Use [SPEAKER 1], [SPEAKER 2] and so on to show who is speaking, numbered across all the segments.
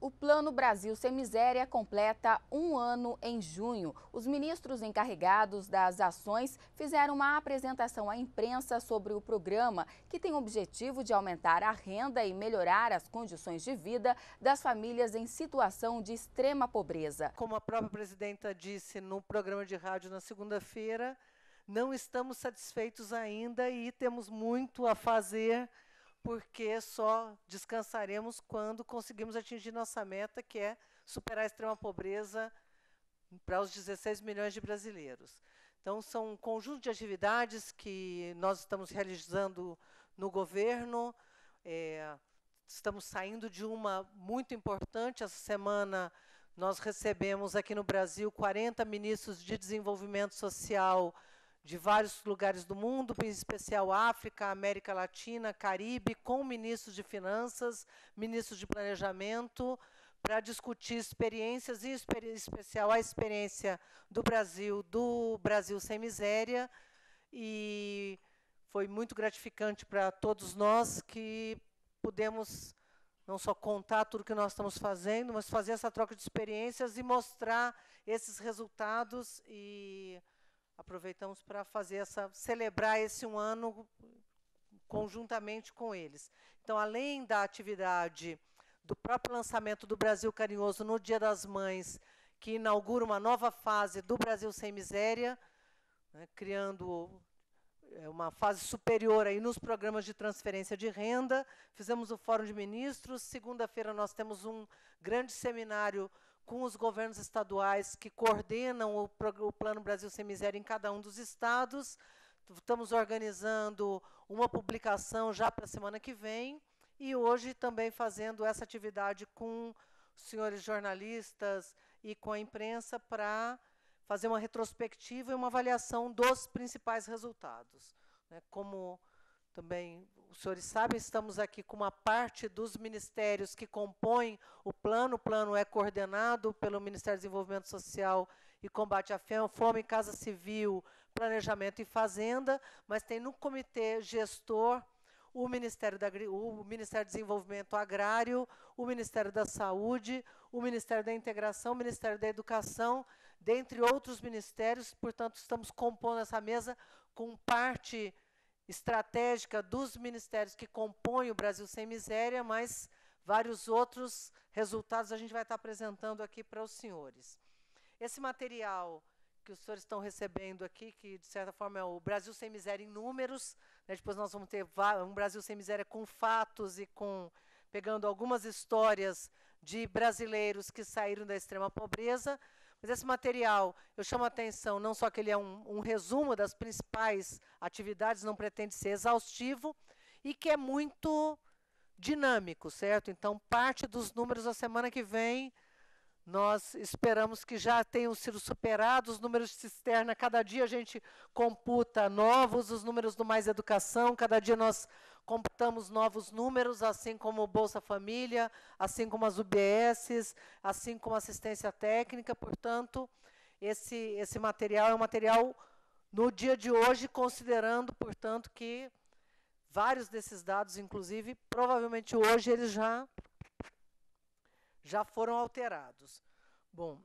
[SPEAKER 1] o Plano Brasil Sem Miséria completa um ano em junho. Os ministros encarregados das ações fizeram uma apresentação à imprensa sobre o programa, que tem o objetivo de aumentar a renda e melhorar as condições de
[SPEAKER 2] vida das famílias em situação de extrema pobreza. Como a própria presidenta disse no programa de rádio na segunda-feira, não estamos satisfeitos ainda e temos muito a fazer porque só descansaremos quando conseguirmos atingir nossa meta, que é superar a extrema pobreza para os 16 milhões de brasileiros. Então, são um conjunto de atividades que nós estamos realizando no governo. É, estamos saindo de uma muito importante. Essa semana, nós recebemos aqui no Brasil 40 ministros de desenvolvimento social de vários lugares do mundo, em especial África, América Latina, Caribe, com ministros de finanças, ministros de planejamento, para discutir experiências, em especial a experiência do Brasil, do Brasil sem miséria, e foi muito gratificante para todos nós que pudemos não só contar tudo o que nós estamos fazendo, mas fazer essa troca de experiências e mostrar esses resultados e aproveitamos para fazer essa celebrar esse um ano conjuntamente com eles. Então, além da atividade do próprio lançamento do Brasil Carinhoso no Dia das Mães, que inaugura uma nova fase do Brasil Sem Miséria, né, criando é, uma fase superior aí nos programas de transferência de renda. Fizemos o Fórum de Ministros. Segunda-feira nós temos um grande seminário com os governos estaduais que coordenam o, o Plano Brasil Sem Miséria em cada um dos estados. Estamos organizando uma publicação já para a semana que vem e hoje também fazendo essa atividade com os senhores jornalistas e com a imprensa para fazer uma retrospectiva e uma avaliação dos principais resultados. Né, como também os senhores sabem, estamos aqui com uma parte dos ministérios que compõem o plano. O plano é coordenado pelo Ministério do Desenvolvimento Social e Combate à Fome, Casa Civil, Planejamento e Fazenda, mas tem no comitê gestor o Ministério, da, o Ministério do Desenvolvimento Agrário, o Ministério da Saúde, o Ministério da Integração, o Ministério da Educação, dentre outros ministérios. Portanto, estamos compondo essa mesa com parte estratégica dos ministérios que compõem o Brasil Sem Miséria, mas vários outros resultados a gente vai estar apresentando aqui para os senhores. Esse material que os senhores estão recebendo aqui, que de certa forma é o Brasil Sem Miséria em números, né, depois nós vamos ter um Brasil Sem Miséria com fatos e com pegando algumas histórias de brasileiros que saíram da extrema pobreza, mas esse material, eu chamo a atenção, não só que ele é um, um resumo das principais atividades, não pretende ser exaustivo, e que é muito dinâmico, certo? Então, parte dos números da semana que vem, nós esperamos que já tenham sido superados os números de cisterna. Cada dia a gente computa novos, os números do Mais Educação. Cada dia nós computamos novos números, assim como o Bolsa Família, assim como as UBSs, assim como assistência técnica. Portanto, esse, esse material é um material no dia de hoje, considerando, portanto, que vários desses dados, inclusive, provavelmente hoje eles já, já foram alterados. Bom,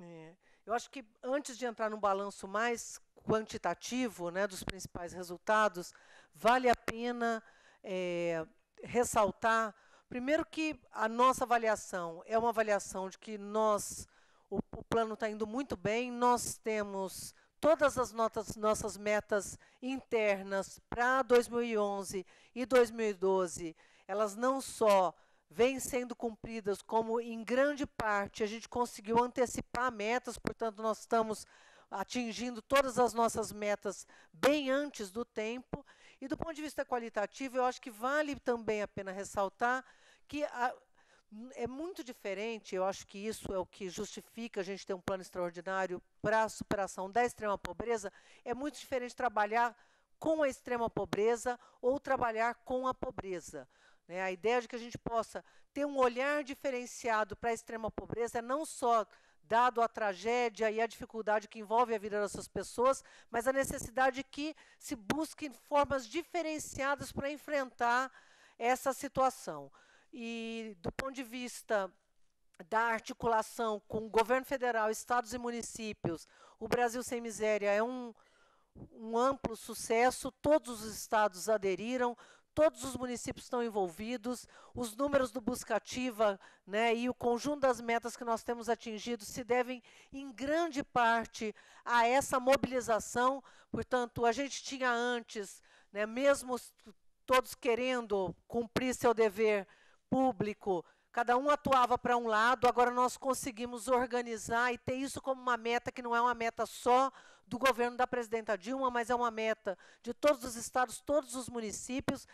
[SPEAKER 2] é, eu acho que antes de entrar no balanço mais quantitativo né, dos principais resultados, Vale a pena é, ressaltar, primeiro, que a nossa avaliação é uma avaliação de que nós, o, o plano está indo muito bem, nós temos todas as notas, nossas metas internas para 2011 e 2012, elas não só vêm sendo cumpridas, como em grande parte a gente conseguiu antecipar metas, portanto, nós estamos atingindo todas as nossas metas bem antes do tempo, e do ponto de vista qualitativo, eu acho que vale também a pena ressaltar que a, é muito diferente, eu acho que isso é o que justifica a gente ter um plano extraordinário para a superação da extrema pobreza, é muito diferente trabalhar com a extrema pobreza ou trabalhar com a pobreza. Né? A ideia de que a gente possa ter um olhar diferenciado para a extrema pobreza é não só dado a tragédia e a dificuldade que envolve a vida dessas pessoas, mas a necessidade que se busquem formas diferenciadas para enfrentar essa situação. E do ponto de vista da articulação com o governo federal, estados e municípios, o Brasil sem miséria é um um amplo sucesso, todos os estados aderiram, todos os municípios estão envolvidos, os números do Buscativa né, e o conjunto das metas que nós temos atingido se devem, em grande parte, a essa mobilização. Portanto, a gente tinha antes, né, mesmo todos querendo cumprir seu dever público, cada um atuava para um lado, agora nós conseguimos organizar e ter isso como uma meta que não é uma meta só do governo da presidenta Dilma, mas é uma meta de todos os estados, todos os municípios.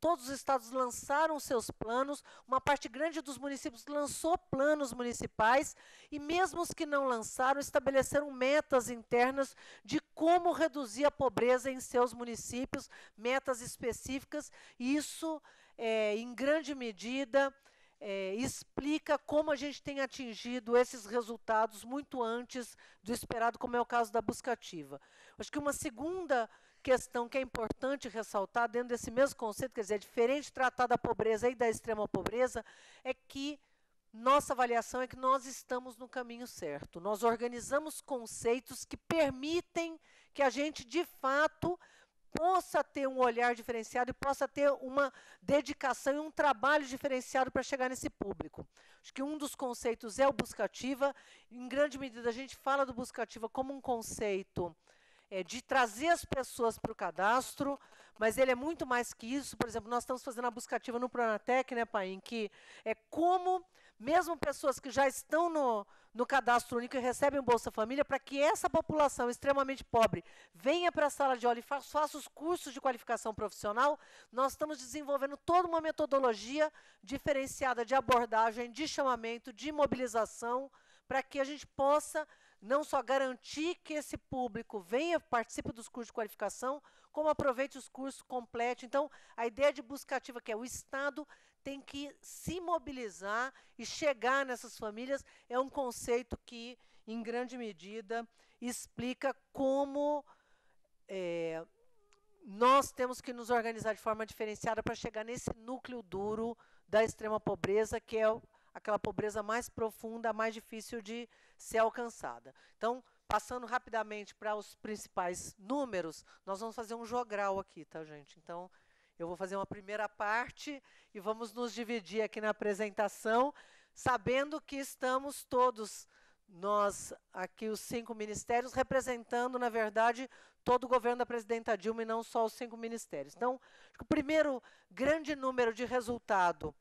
[SPEAKER 2] Todos os estados lançaram seus planos, uma parte grande dos municípios lançou planos municipais, e mesmo os que não lançaram, estabeleceram metas internas de como reduzir a pobreza em seus municípios, metas específicas, isso, é, em grande medida, é, explica como a gente tem atingido esses resultados muito antes do esperado, como é o caso da buscativa. Acho que uma segunda questão que é importante ressaltar dentro desse mesmo conceito, quer dizer, é diferente de tratar da pobreza e da extrema pobreza, é que nossa avaliação é que nós estamos no caminho certo. Nós organizamos conceitos que permitem que a gente, de fato, possa ter um olhar diferenciado e possa ter uma dedicação e um trabalho diferenciado para chegar nesse público. Acho que um dos conceitos é o buscativa. Em grande medida, a gente fala do buscativa como um conceito é, de trazer as pessoas para o cadastro, mas ele é muito mais que isso. Por exemplo, nós estamos fazendo a buscativa no Pronatec, né, Pai, em que é como mesmo pessoas que já estão no, no cadastro único e recebem Bolsa Família, para que essa população extremamente pobre venha para a sala de aula e faça, faça os cursos de qualificação profissional, nós estamos desenvolvendo toda uma metodologia diferenciada de abordagem, de chamamento, de mobilização, para que a gente possa não só garantir que esse público venha, participe dos cursos de qualificação, como aproveite os cursos completos. Então, a ideia de busca ativa, que é o Estado tem que se mobilizar e chegar nessas famílias, é um conceito que, em grande medida, explica como é, nós temos que nos organizar de forma diferenciada para chegar nesse núcleo duro da extrema pobreza, que é aquela pobreza mais profunda, mais difícil de ser alcançada. Então, Passando rapidamente para os principais números, nós vamos fazer um jogral aqui, tá, gente? Então, eu vou fazer uma primeira parte e vamos nos dividir aqui na apresentação, sabendo que estamos todos, nós, aqui os cinco ministérios, representando, na verdade, todo o governo da presidenta Dilma e não só os cinco ministérios. Então, o primeiro grande número de resultado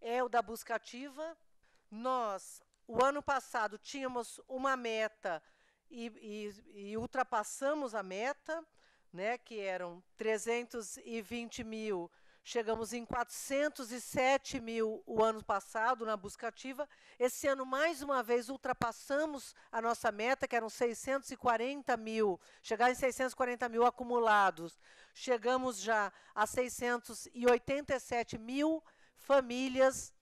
[SPEAKER 2] é o da busca ativa. Nós o ano passado tínhamos uma meta e, e, e ultrapassamos a meta, né, que eram 320 mil chegamos em 407 mil o ano passado na busca ativa. Esse ano, mais uma vez, ultrapassamos a nossa meta, que eram 640 mil, chegar em 640 mil acumulados. Chegamos já a 687 mil famílias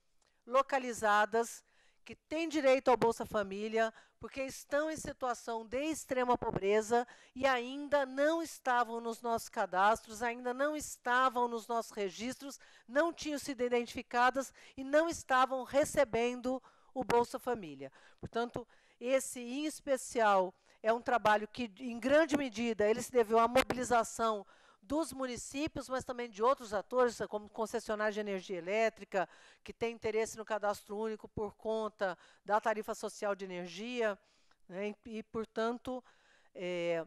[SPEAKER 2] localizadas que têm direito ao Bolsa Família, porque estão em situação de extrema pobreza e ainda não estavam nos nossos cadastros, ainda não estavam nos nossos registros, não tinham sido identificadas e não estavam recebendo o Bolsa Família. Portanto, esse em especial é um trabalho que, em grande medida, ele se deveu à mobilização dos municípios, mas também de outros atores, como concessionários de energia elétrica, que tem interesse no cadastro único por conta da tarifa social de energia, né, e, portanto, é,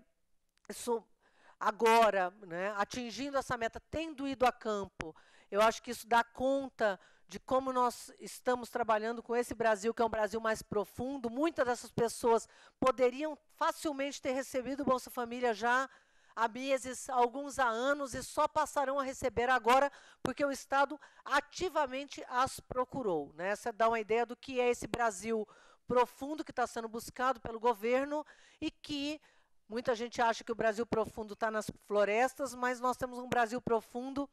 [SPEAKER 2] isso agora, né, atingindo essa meta, tendo ido a campo, eu acho que isso dá conta de como nós estamos trabalhando com esse Brasil, que é um Brasil mais profundo. Muitas dessas pessoas poderiam facilmente ter recebido o Bolsa Família já há meses, alguns há anos e só passarão a receber agora porque o Estado ativamente as procurou. Né? Essa dá uma ideia do que é esse Brasil profundo que está sendo buscado pelo governo e que muita gente acha que o Brasil profundo está nas florestas, mas nós temos um Brasil profundo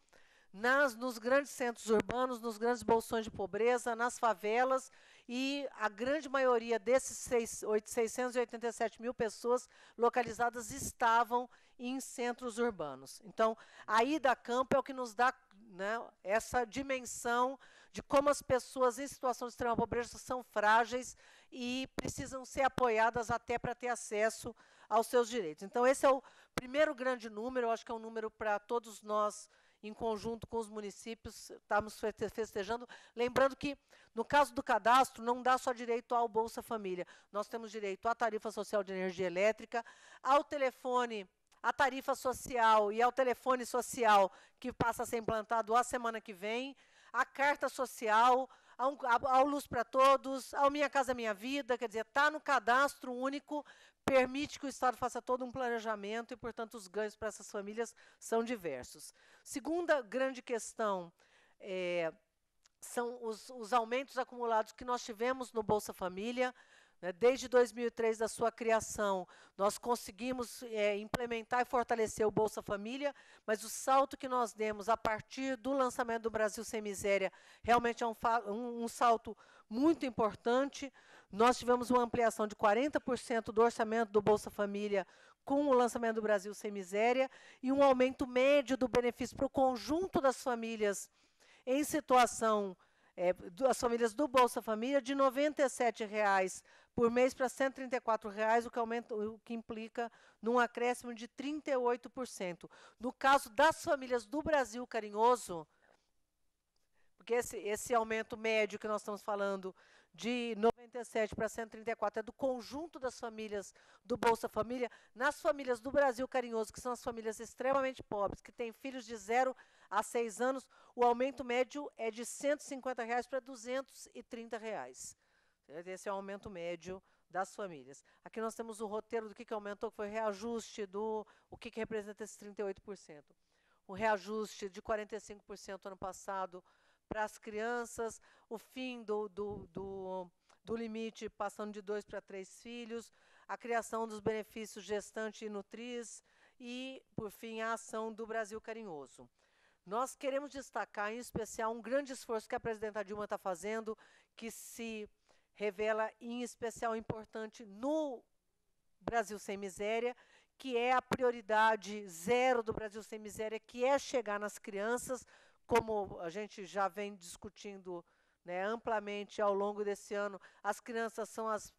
[SPEAKER 2] nas, nos grandes centros urbanos, nos grandes bolsões de pobreza, nas favelas, e a grande maioria desses 687 mil pessoas localizadas estavam em centros urbanos. Então, a ida a campo é o que nos dá né, essa dimensão de como as pessoas em situação de extrema pobreza são frágeis e precisam ser apoiadas até para ter acesso aos seus direitos. Então, esse é o primeiro grande número, eu acho que é um número para todos nós em conjunto com os municípios, estamos festejando. Lembrando que, no caso do cadastro, não dá só direito ao Bolsa Família. Nós temos direito à tarifa social de energia elétrica, ao telefone à tarifa social e ao telefone social que passa a ser implantado a semana que vem, a carta social, ao, ao Luz para Todos, ao Minha Casa é Minha Vida, quer dizer, está no cadastro único, permite que o Estado faça todo um planejamento e, portanto, os ganhos para essas famílias são diversos. Segunda grande questão é, são os, os aumentos acumulados que nós tivemos no Bolsa Família, né? Desde 2003, da sua criação, nós conseguimos é, implementar e fortalecer o Bolsa Família, mas o salto que nós demos a partir do lançamento do Brasil Sem Miséria realmente é um, um, um salto muito importante. Nós tivemos uma ampliação de 40% do orçamento do Bolsa Família com o lançamento do Brasil Sem Miséria e um aumento médio do benefício para o conjunto das famílias em situação, é, as famílias do Bolsa Família, de R$ 97,00 por mês para R$ 134, o, que o que implica num acréscimo de 38%. No caso das famílias do Brasil carinhoso, porque esse, esse aumento médio que nós estamos falando de 97 para 134 é do conjunto das famílias do Bolsa Família. Nas famílias do Brasil carinhoso, que são as famílias extremamente pobres, que têm filhos de 0 a 6 anos, o aumento médio é de R$ 150 para R$ 230. Reais. Esse é o aumento médio das famílias. Aqui nós temos o roteiro do que, que aumentou, que foi o reajuste do... O que, que representa esses 38%. O reajuste de 45% ano passado para as crianças, o fim do, do, do, do limite passando de dois para três filhos, a criação dos benefícios gestante e nutriz e, por fim, a ação do Brasil Carinhoso. Nós queremos destacar, em especial, um grande esforço que a presidenta Dilma está fazendo, que se revela em especial importante no Brasil Sem Miséria, que é a prioridade zero do Brasil Sem Miséria, que é chegar nas crianças, como a gente já vem discutindo né, amplamente ao longo desse ano, as crianças são as,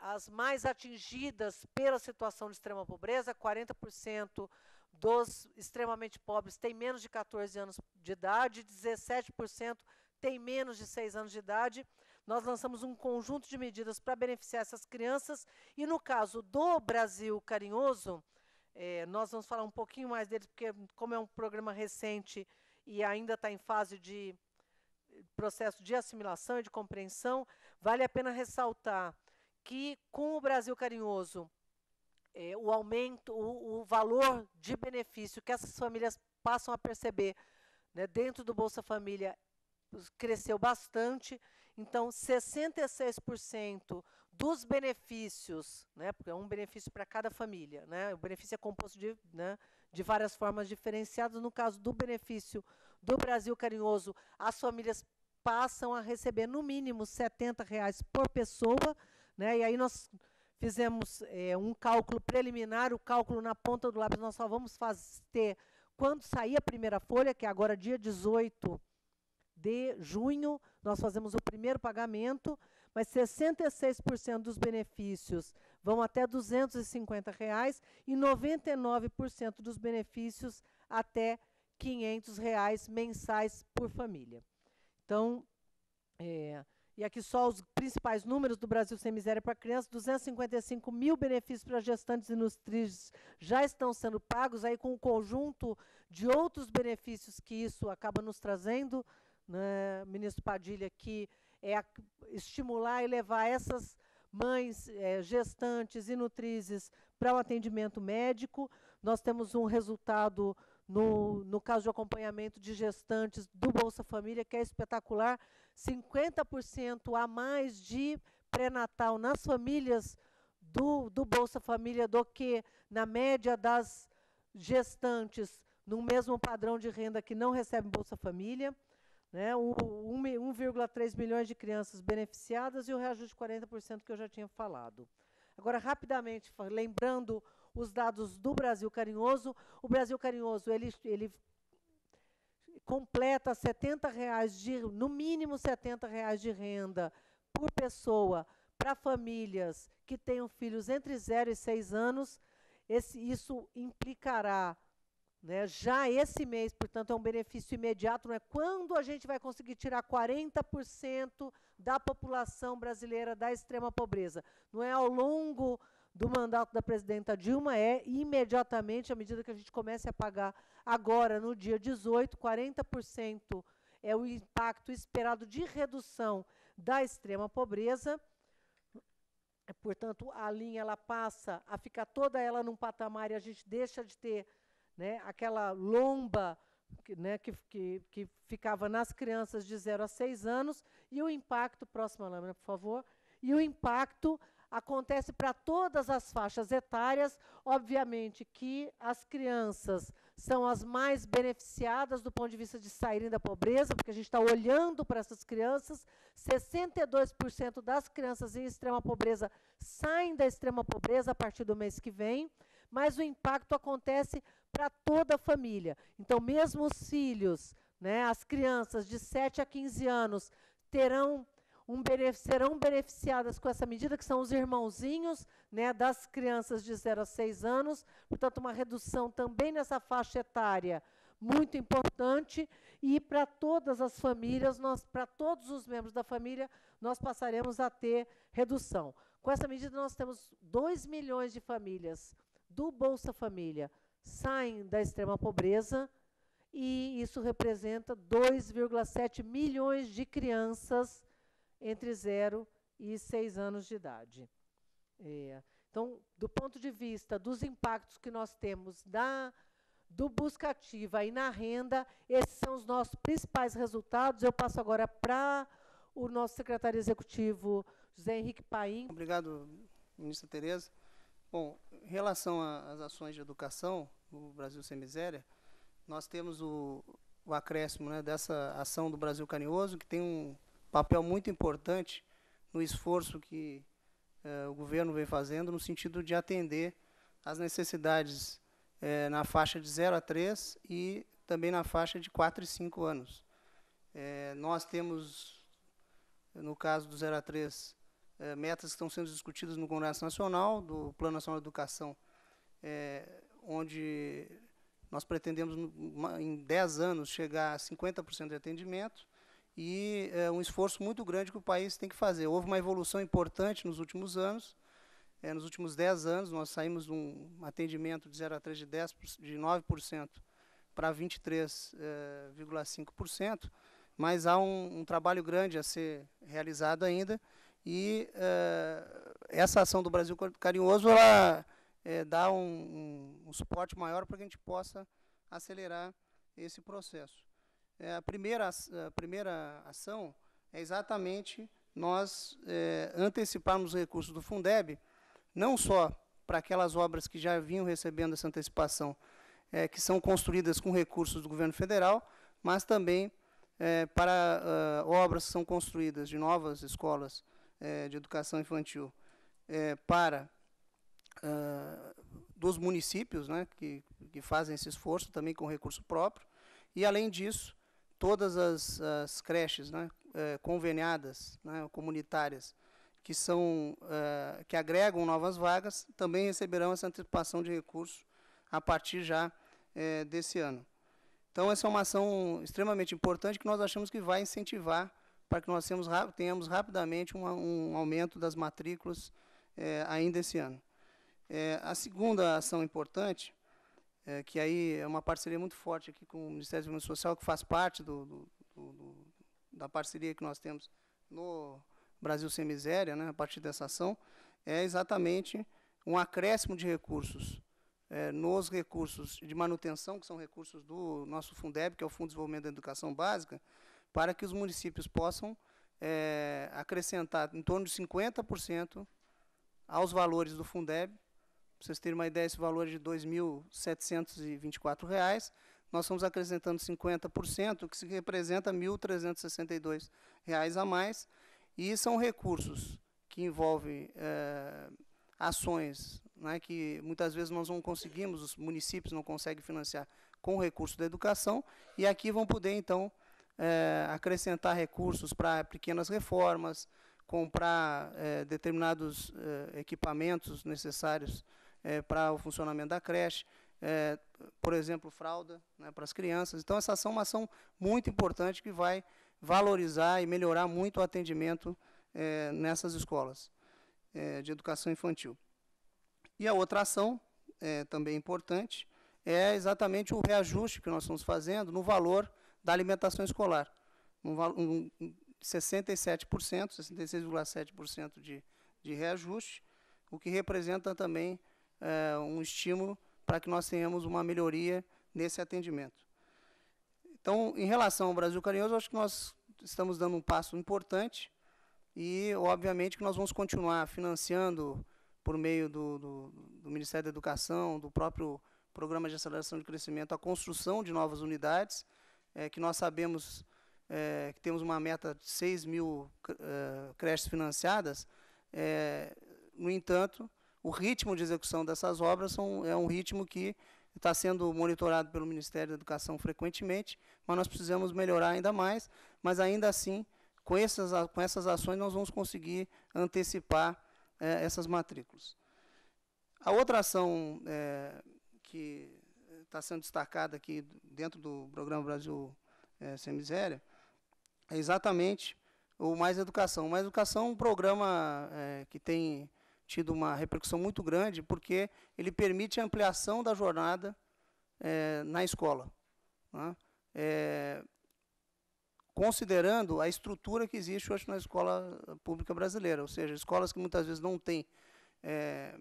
[SPEAKER 2] as mais atingidas pela situação de extrema pobreza, 40% dos extremamente pobres têm menos de 14 anos de idade, 17% têm menos de 6 anos de idade, nós lançamos um conjunto de medidas para beneficiar essas crianças e, no caso do Brasil Carinhoso, é, nós vamos falar um pouquinho mais deles, porque, como é um programa recente e ainda está em fase de processo de assimilação e de compreensão, vale a pena ressaltar que, com o Brasil Carinhoso, é, o aumento, o, o, valor de benefício que essas famílias passam a perceber né, dentro do Bolsa Família cresceu bastante então, 66% dos benefícios, né, porque é um benefício para cada família, né, o benefício é composto de, né, de várias formas diferenciadas. No caso do benefício do Brasil Carinhoso, as famílias passam a receber no mínimo R$ 70 reais por pessoa, né, e aí nós fizemos é, um cálculo preliminar, o cálculo na ponta do lápis, nós só vamos fazer quando sair a primeira folha, que é agora dia 18 de junho, nós fazemos o primeiro pagamento, mas 66% dos benefícios vão até R$ 250,00 reais, e 99% dos benefícios até R$ 500,00 reais mensais por família. Então, é, e aqui só os principais números do Brasil Sem Miséria para Crianças, 255 mil benefícios para gestantes e nutrizes já estão sendo pagos, aí com o conjunto de outros benefícios que isso acaba nos trazendo, né, ministro Padilha, que é estimular e levar essas mães é, gestantes e nutrizes para o atendimento médico. Nós temos um resultado no, no caso de acompanhamento de gestantes do Bolsa Família, que é espetacular, 50% a mais de pré-natal nas famílias do, do Bolsa Família do que na média das gestantes no mesmo padrão de renda que não recebem Bolsa Família. Né? 1,3 milhões de crianças beneficiadas e o reajuste de 40% que eu já tinha falado. Agora, rapidamente, lembrando os dados do Brasil Carinhoso, o Brasil Carinhoso, ele, ele completa 70 reais de, no mínimo 70 reais de renda por pessoa para famílias que tenham filhos entre 0 e 6 anos, esse, isso implicará né? Já esse mês, portanto, é um benefício imediato, não é quando a gente vai conseguir tirar 40% da população brasileira da extrema pobreza. Não é ao longo do mandato da presidenta Dilma, é imediatamente, à medida que a gente comece a pagar agora, no dia 18, 40% é o impacto esperado de redução da extrema pobreza. Portanto, a linha ela passa a ficar toda ela num patamar e a gente deixa de ter né? aquela lomba que, né, que, que, que ficava nas crianças de 0 a 6 anos, e o impacto, próxima lâmina, por favor, e o impacto acontece para todas as faixas etárias. Obviamente que as crianças são as mais beneficiadas do ponto de vista de saírem da pobreza, porque a gente está olhando para essas crianças. 62% das crianças em extrema pobreza saem da extrema pobreza a partir do mês que vem, mas o impacto acontece para toda a família. Então, mesmo os filhos, né, as crianças de 7 a 15 anos terão um serão beneficiadas com essa medida, que são os irmãozinhos né, das crianças de 0 a 6 anos, portanto, uma redução também nessa faixa etária muito importante, e para todas as famílias, nós, para todos os membros da família, nós passaremos a ter redução. Com essa medida, nós temos 2 milhões de famílias do Bolsa Família, saem da extrema pobreza e isso representa 2,7 milhões de crianças entre 0 e 6 anos de idade. É. Então, do ponto de vista dos impactos que nós temos da, do busca ativa e na renda, esses são os nossos principais resultados. Eu passo agora para o nosso secretário executivo, José Henrique Paim.
[SPEAKER 3] Obrigado, ministra Tereza. Bom, em relação às ações de educação, o Brasil Sem Miséria, nós temos o, o acréscimo né, dessa ação do Brasil Carinhoso, que tem um papel muito importante no esforço que eh, o governo vem fazendo no sentido de atender as necessidades eh, na faixa de 0 a 3 e também na faixa de 4 e 5 anos. Eh, nós temos, no caso do 0 a 3, é, metas que estão sendo discutidas no Congresso Nacional, do Plano Nacional de Educação, é, onde nós pretendemos, em 10 anos, chegar a 50% de atendimento, e é um esforço muito grande que o país tem que fazer. Houve uma evolução importante nos últimos anos, é, nos últimos 10 anos, nós saímos de um atendimento de 0 a 3 de, 10, de 9% para 23,5%, mas há um, um trabalho grande a ser realizado ainda, e uh, essa ação do Brasil Carinhoso ela, é, dá um, um, um, suporte maior para que a gente possa acelerar esse processo. É, a, primeira, a primeira ação é exatamente nós é, anteciparmos os recursos do Fundeb, não só para aquelas obras que já vinham recebendo essa antecipação, é, que são construídas com recursos do governo federal, mas também é, para uh, obras que são construídas de novas escolas é, de Educação Infantil é, para uh, dos municípios, né, que, que fazem esse esforço também com recurso próprio, e além disso, todas as, as creches né, é, conveniadas, né, comunitárias, que, são, uh, que agregam novas vagas, também receberão essa antecipação de recursos a partir já é, desse ano. Então, essa é uma ação extremamente importante que nós achamos que vai incentivar para que nós tenhamos, tenhamos rapidamente um aumento das matrículas é, ainda esse ano. É, a segunda ação importante, é, que aí é uma parceria muito forte aqui com o Ministério do Desenvolvimento Social, que faz parte do, do, do, da parceria que nós temos no Brasil Sem Miséria, né, a partir dessa ação, é exatamente um acréscimo de recursos é, nos recursos de manutenção, que são recursos do nosso Fundeb, que é o Fundo de Desenvolvimento da Educação Básica, para que os municípios possam é, acrescentar em torno de 50% aos valores do Fundeb. Para vocês terem uma ideia, esse valor é de R$ 2.724. Nós estamos acrescentando 50%, que representa R$ 1.362 a mais. E são recursos que envolvem é, ações né, que muitas vezes nós não conseguimos, os municípios não conseguem financiar com o recurso da educação, e aqui vão poder, então, é, acrescentar recursos para pequenas reformas, comprar é, determinados é, equipamentos necessários é, para o funcionamento da creche, é, por exemplo, fralda né, para as crianças. Então, essa ação é uma ação muito importante que vai valorizar e melhorar muito o atendimento é, nessas escolas de educação infantil. E a outra ação, também importante, é exatamente o reajuste que nós estamos fazendo no valor da alimentação escolar. Um, um, 67%, 66,7% de, de reajuste, o que representa também é, um estímulo para que nós tenhamos uma melhoria nesse atendimento. Então, em relação ao Brasil Carinhoso, acho que nós estamos dando um passo importante e, obviamente, que nós vamos continuar financiando por meio do, do, do Ministério da Educação, do próprio Programa de Aceleração de Crescimento, a construção de novas unidades, é, que nós sabemos é, que temos uma meta de 6 mil é, creches financiadas, é, no entanto, o ritmo de execução dessas obras são, é um ritmo que está sendo monitorado pelo Ministério da Educação frequentemente, mas nós precisamos melhorar ainda mais, mas ainda assim, com essas, com essas ações, nós vamos conseguir antecipar é, essas matrículas. A outra ação é, que está sendo destacada aqui dentro do programa Brasil é, Sem Miséria, é exatamente o Mais Educação. O Mais Educação é um programa é, que tem tido uma repercussão muito grande, porque ele permite a ampliação da jornada é, na escola. Né? É, considerando a estrutura que existe hoje na escola pública brasileira, ou seja, escolas que muitas vezes não têm é,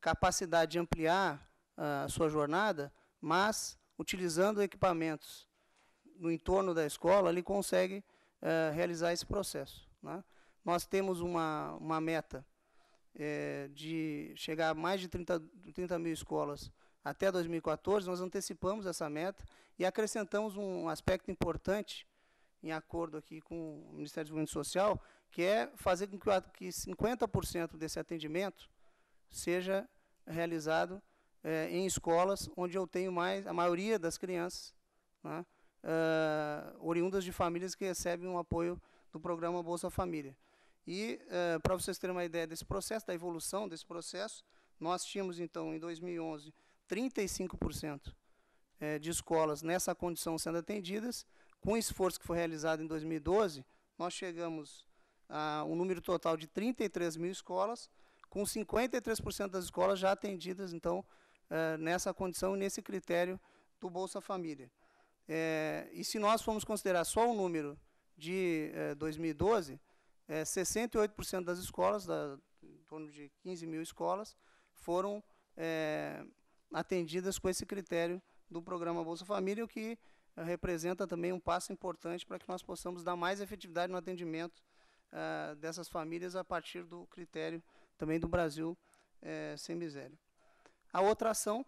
[SPEAKER 3] capacidade de ampliar ah, a sua jornada, mas utilizando equipamentos no entorno da escola, ele consegue eh, realizar esse processo. Né? Nós temos uma, uma meta é, de chegar a mais de 30, 30 mil escolas até 2014, nós antecipamos essa meta e acrescentamos um aspecto importante, em acordo aqui com o Ministério do Desenvolvimento Social, que é fazer com que 50% desse atendimento seja realizado é, em escolas onde eu tenho mais a maioria das crianças né, é, oriundas de famílias que recebem um apoio do programa Bolsa Família. E é, para vocês terem uma ideia desse processo, da evolução desse processo, nós tínhamos então em 2011 35% é, de escolas nessa condição sendo atendidas. Com o esforço que foi realizado em 2012, nós chegamos a um número total de 33 mil escolas, com 53% das escolas já atendidas, então, nessa condição e nesse critério do Bolsa Família. É, e se nós formos considerar só o número de 2012, eh, 68% eh, das escolas, da, em torno de 15 mil escolas, foram atendidas com esse critério do programa Bolsa Família, o que representa também um passo importante para que nós possamos dar mais efetividade no atendimento dessas famílias a partir do critério também do Brasil sem miséria. A outra ação,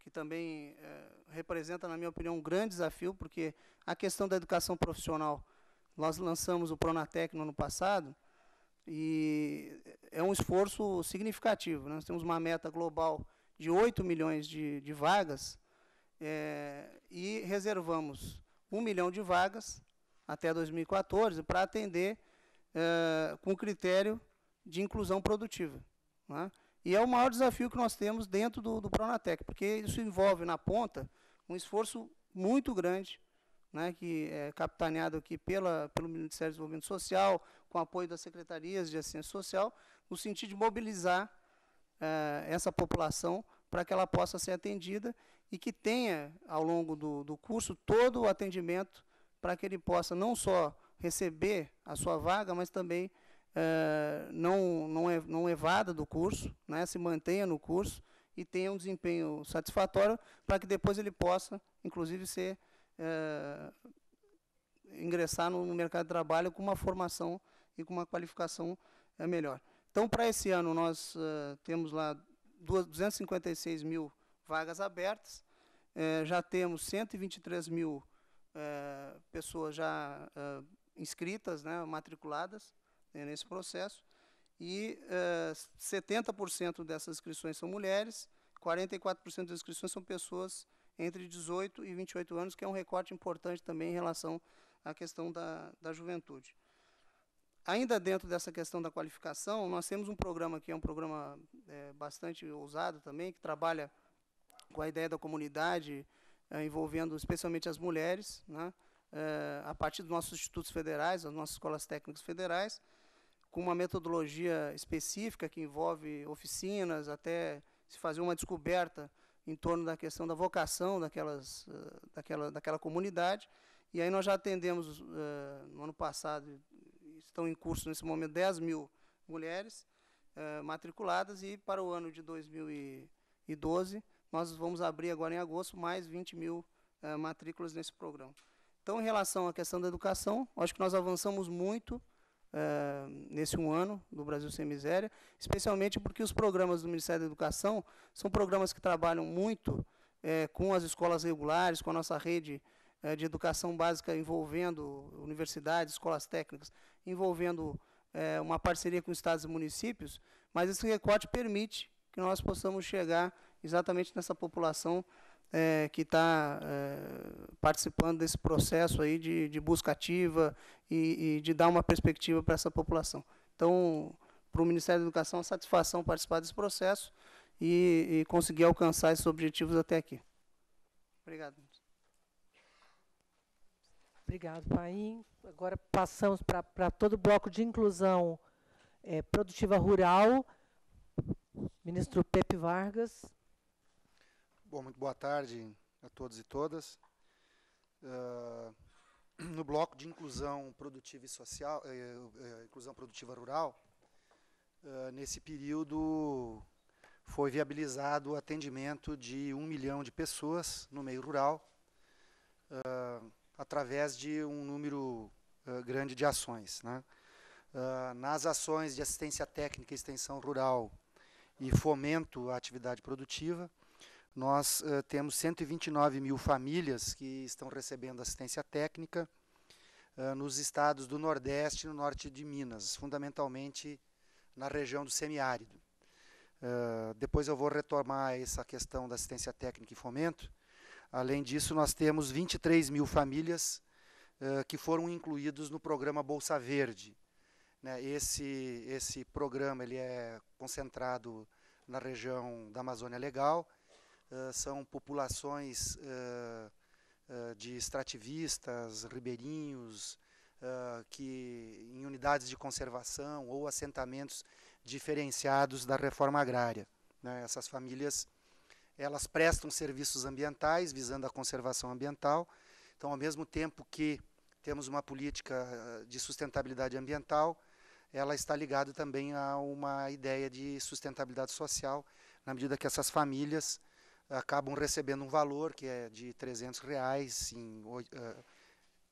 [SPEAKER 3] que também é, representa, na minha opinião, um grande desafio, porque a questão da educação profissional, nós lançamos o Pronatec no ano passado, e é um esforço significativo. Né? Nós temos uma meta global de 8 milhões de, de vagas é, e reservamos 1 milhão de vagas até 2014 para atender é, com critério de inclusão produtiva. Né? E é o maior desafio que nós temos dentro do, do Pronatec, porque isso envolve na ponta um esforço muito grande, né, que é capitaneado aqui pela, pelo Ministério do Desenvolvimento Social, com apoio das secretarias de assistência social, no sentido de mobilizar eh, essa população para que ela possa ser atendida e que tenha, ao longo do, do curso, todo o atendimento para que ele possa não só receber a sua vaga, mas também eh, não, não, é, não evada é do curso, né, se mantenha no curso e tenha um desempenho satisfatório para que depois ele possa, inclusive, ser eh, ingressar no mercado de trabalho com uma formação e com uma qualificação é melhor. Então, para esse ano, nós temos lá 256 mil vagas abertas, já temos 123 mil pessoas já inscritas, né, matriculadas, né, nesse processo, e uh, eh, 70% dessas inscrições são mulheres, 44% das inscrições são pessoas entre 18 e 28 anos, que é um recorte importante também em relação à questão da, da juventude. Ainda dentro dessa questão da qualificação, nós temos um programa que é um programa é, bastante ousado também, que trabalha com a ideia da comunidade, é, envolvendo especialmente as mulheres, né, é, a partir dos nossos institutos federais, as nossas escolas técnicas federais, com uma metodologia específica que envolve oficinas, até se fazer uma descoberta em torno da questão da vocação daquelas, eh, daquela, daquela comunidade. E aí nós já atendemos, eh, no ano passado, estão em curso nesse momento 10 mil mulheres eh, matriculadas, e para o ano de 2012 nós vamos abrir agora em agosto mais 20 mil matrículas nesse programa. Então, em relação à questão da educação, acho que nós avançamos muito, uh, nesse um ano do Brasil Sem Miséria, especialmente porque os programas do Ministério da Educação são programas que trabalham muito eh, com as escolas regulares, com a nossa rede eh, de educação básica envolvendo universidades, escolas técnicas, envolvendo eh, uma parceria com estados e municípios, mas esse recorte permite que nós possamos chegar exatamente nessa população é, que está é, participando desse processo aí de, de busca ativa e, e, de dar uma perspectiva para essa população. Então, para o Ministério da Educação, é satisfação participar desse processo e, e conseguir alcançar esses objetivos até aqui.
[SPEAKER 2] Obrigado. Obrigado, Paim. Agora passamos para todo o bloco de inclusão é, produtiva rural. Ministro Pepe Vargas.
[SPEAKER 1] Bom, muito boa tarde a todos e todas. Uh, no bloco de inclusão produtiva e social, eh, eh, eh, inclusão produtiva rural, ah, nesse período foi viabilizado o atendimento de um milhão de pessoas no meio rural, ah, através de um número grande de ações. Né? nas ações de assistência técnica e extensão rural e fomento à atividade produtiva, nós uh, temos 129 mil famílias que estão recebendo assistência técnica uh, nos estados do Nordeste e no Norte de Minas, fundamentalmente na região do semiárido. Uh, depois eu vou retomar essa questão da assistência técnica e fomento. Além disso, nós temos 23 mil famílias que foram incluídos no programa Bolsa Verde. Né, esse, esse programa ele é concentrado na região da Amazônia Legal, ah, são populações ah, ah, de extrativistas, ribeirinhos, que em unidades de conservação ou assentamentos diferenciados da reforma agrária. Né? Essas famílias elas prestam serviços ambientais visando a conservação ambiental. Então, ao mesmo tempo que temos uma política de sustentabilidade ambiental, ela está ligada também a uma ideia de sustentabilidade social, na medida que essas famílias acabam recebendo um valor que é de 300 reais em, uh,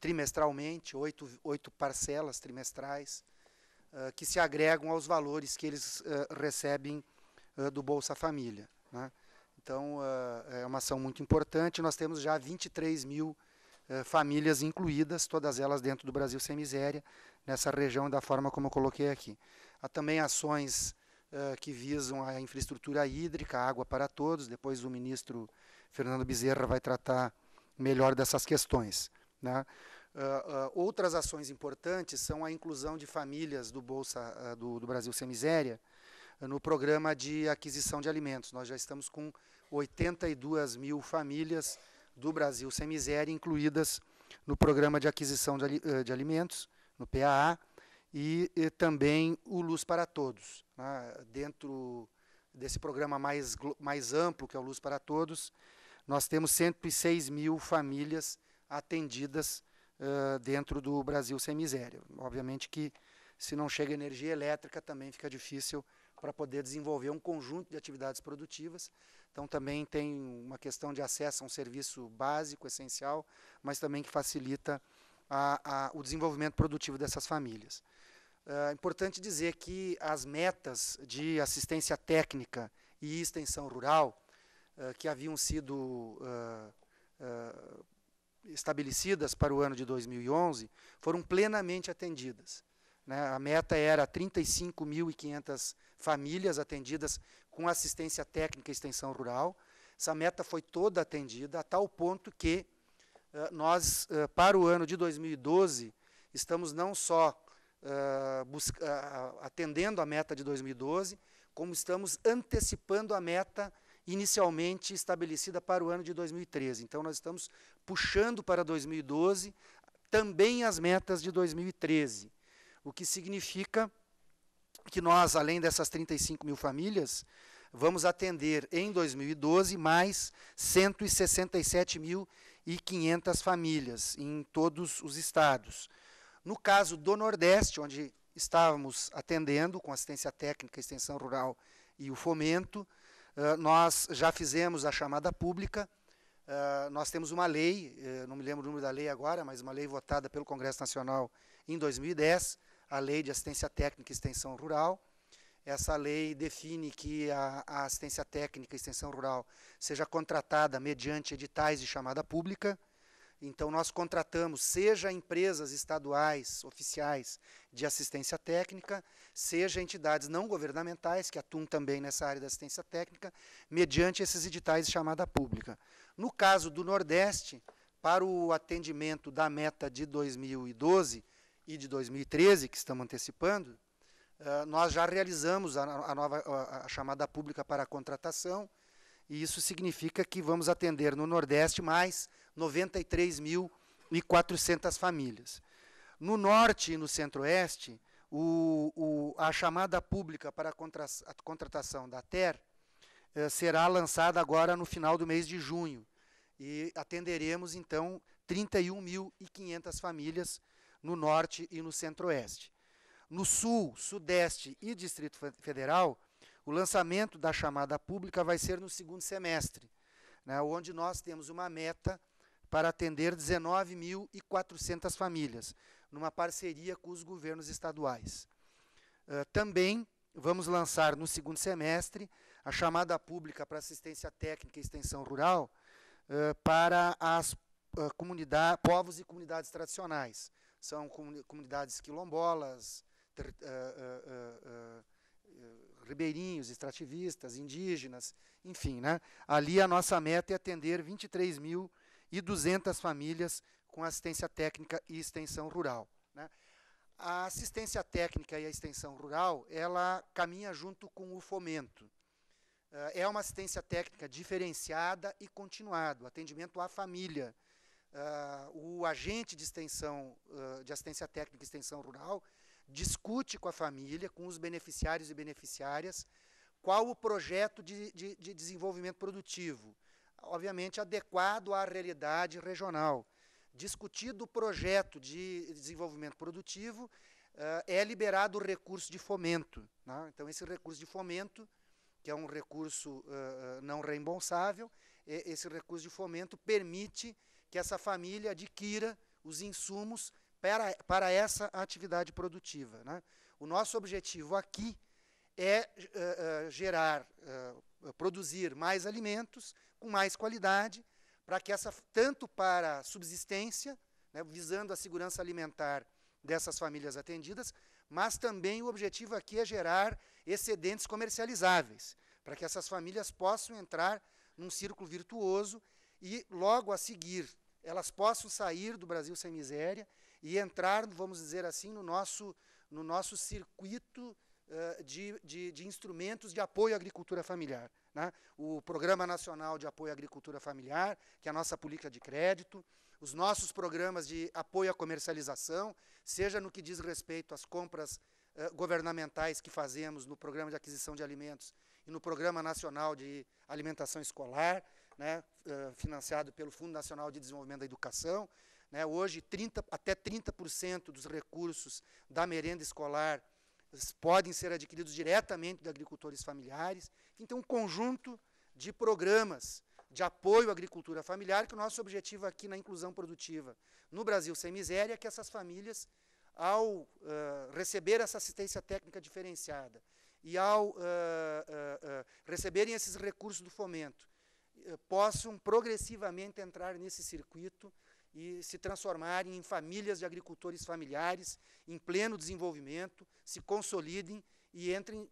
[SPEAKER 1] trimestralmente, oito, oito parcelas trimestrais, uh, que se agregam aos valores que eles uh, recebem do Bolsa Família. Né? Então, é uma ação muito importante. Nós temos já 23 mil famílias incluídas, todas elas dentro do Brasil Sem Miséria, nessa região da forma como eu coloquei aqui. Há também ações eh, que visam a infraestrutura hídrica, água para todos. Depois o ministro Fernando Bezerra vai tratar melhor dessas questões. Né? Uh, uh, outras ações importantes são a inclusão de famílias do Bolsa do, do, Brasil Sem Miséria no programa de aquisição de alimentos. Nós já estamos com 82 mil famílias do Brasil Sem Miséria incluídas no programa de aquisição de, de alimentos, no PAA e, e também o Luz para Todos. Né? Dentro desse programa mais, mais amplo, que é o Luz para Todos, nós temos 106 mil famílias atendidas uh, dentro do Brasil Sem Miséria. Obviamente que se não chega energia elétrica também fica difícil para poder desenvolver um conjunto de atividades produtivas. Então também tem uma questão de acesso a um serviço básico, essencial, mas também que facilita a, a, o desenvolvimento produtivo dessas famílias. É importante dizer que as metas de assistência técnica e extensão rural, é, que haviam sido é, é, estabelecidas para o ano de 2011, foram plenamente atendidas. Né? A meta era 35.500 famílias atendidas com assistência técnica e extensão rural. Essa meta foi toda atendida, a tal ponto que nós, para o ano de 2012, estamos não só ah, ah, ah, atendendo a meta de 2012, como estamos antecipando a meta inicialmente estabelecida para o ano de 2013. Então, nós estamos puxando para 2012 também as metas de 2013, o que significa que nós, além dessas 35 mil famílias, vamos atender em 2012 mais 167.500 famílias em todos os estados. No caso do Nordeste, onde estávamos atendendo com assistência técnica, extensão rural e o fomento, eh, nós já fizemos a chamada pública. Eh, nós temos uma lei, eh, não me lembro o número da lei agora, mas uma lei votada pelo Congresso Nacional em 2010, a Lei de Assistência Técnica e Extensão Rural. Essa lei define que a, a assistência técnica e extensão rural seja contratada mediante editais de chamada pública então, nós contratamos, seja empresas estaduais, oficiais de assistência técnica, seja entidades não governamentais, que atuam também nessa área da assistência técnica, mediante esses editais de chamada pública. No caso do Nordeste, para o atendimento da meta de 2012 e de 2013, que estamos antecipando, eh, nós já realizamos a, nova, a chamada pública para a contratação, e isso significa que vamos atender no Nordeste mais 93.400 famílias. No norte e no centro-oeste, o, o, a chamada pública para a, contra, a contratação da TER eh, será lançada agora no final do mês de junho. E atenderemos, então, 31.500 famílias no norte e no centro-oeste. No sul, sudeste e Distrito Federal, o lançamento da chamada pública vai ser no segundo semestre, né, onde nós temos uma meta para atender 19.400 famílias, numa parceria com os governos estaduais. Uh, também vamos lançar no segundo semestre a chamada pública para assistência técnica e extensão rural uh, para as uh, ah, comunidades, povos e comunidades tradicionais. São comunidades quilombolas, ter, ribeirinhos, extrativistas, indígenas, enfim. Né? Ali a nossa meta é atender 23 mil e 200 famílias com assistência técnica e extensão rural. Né? A assistência técnica e a extensão rural, ela caminha junto com o fomento. Eh, é uma assistência técnica diferenciada e continuada, atendimento à família. Eh, o agente de extensão, eh, de assistência técnica e extensão rural, discute com a família, com os beneficiários e beneficiárias, qual o projeto de, de, de desenvolvimento produtivo, obviamente, adequado à realidade regional. Discutido o projeto de desenvolvimento produtivo, uh, é liberado o recurso de fomento. Né? Então, esse recurso de fomento, que é um recurso uh, não reembolsável, e, esse recurso de fomento permite que essa família adquira os insumos para, para essa atividade produtiva. Né? O nosso objetivo aqui é uh, gerar eh, produzir mais alimentos com mais qualidade, para que essa tanto para a subsistência, né, visando a segurança alimentar dessas famílias atendidas, mas também o objetivo aqui é gerar excedentes comercializáveis, para que essas famílias possam entrar num círculo virtuoso e logo a seguir elas possam sair do Brasil sem miséria e entrar, vamos dizer assim, no nosso no nosso circuito de, de, de, instrumentos de apoio à agricultura familiar. Né? O Programa Nacional de Apoio à Agricultura Familiar, que é a nossa política de crédito, os nossos programas de apoio à comercialização, seja no que diz respeito às compras eh, governamentais que fazemos no Programa de Aquisição de Alimentos e no Programa Nacional de Alimentação Escolar, né, eh, financiado pelo Fundo Nacional de Desenvolvimento da Educação. Né? Hoje, 30, até 30% dos recursos da merenda escolar podem ser adquiridos diretamente de agricultores familiares. Então, um conjunto de programas de apoio à agricultura familiar, que o nosso objetivo aqui na inclusão produtiva no Brasil sem miséria é que essas famílias, ao uh, receber essa assistência técnica diferenciada e ao uh, uh, receberem esses recursos do fomento, possam progressivamente entrar nesse circuito e se transformarem em famílias de agricultores familiares em pleno desenvolvimento, se consolidem e entrem uh,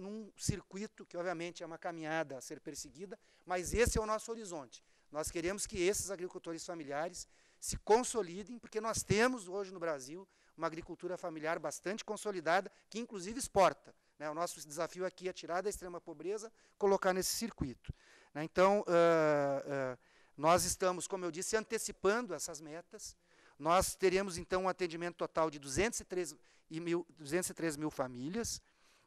[SPEAKER 1] num circuito que, obviamente, é uma caminhada a ser perseguida, mas esse é o nosso horizonte. Nós queremos que esses agricultores familiares se consolidem, porque nós temos hoje no Brasil uma agricultura familiar bastante consolidada, que inclusive exporta. Né? O nosso desafio aqui é tirar da extrema pobreza, colocar nesse circuito. Né? Então, uh, uh, nós estamos, como eu disse, antecipando essas metas. Nós teremos, então, um atendimento total de 203 mil, 203 mil famílias.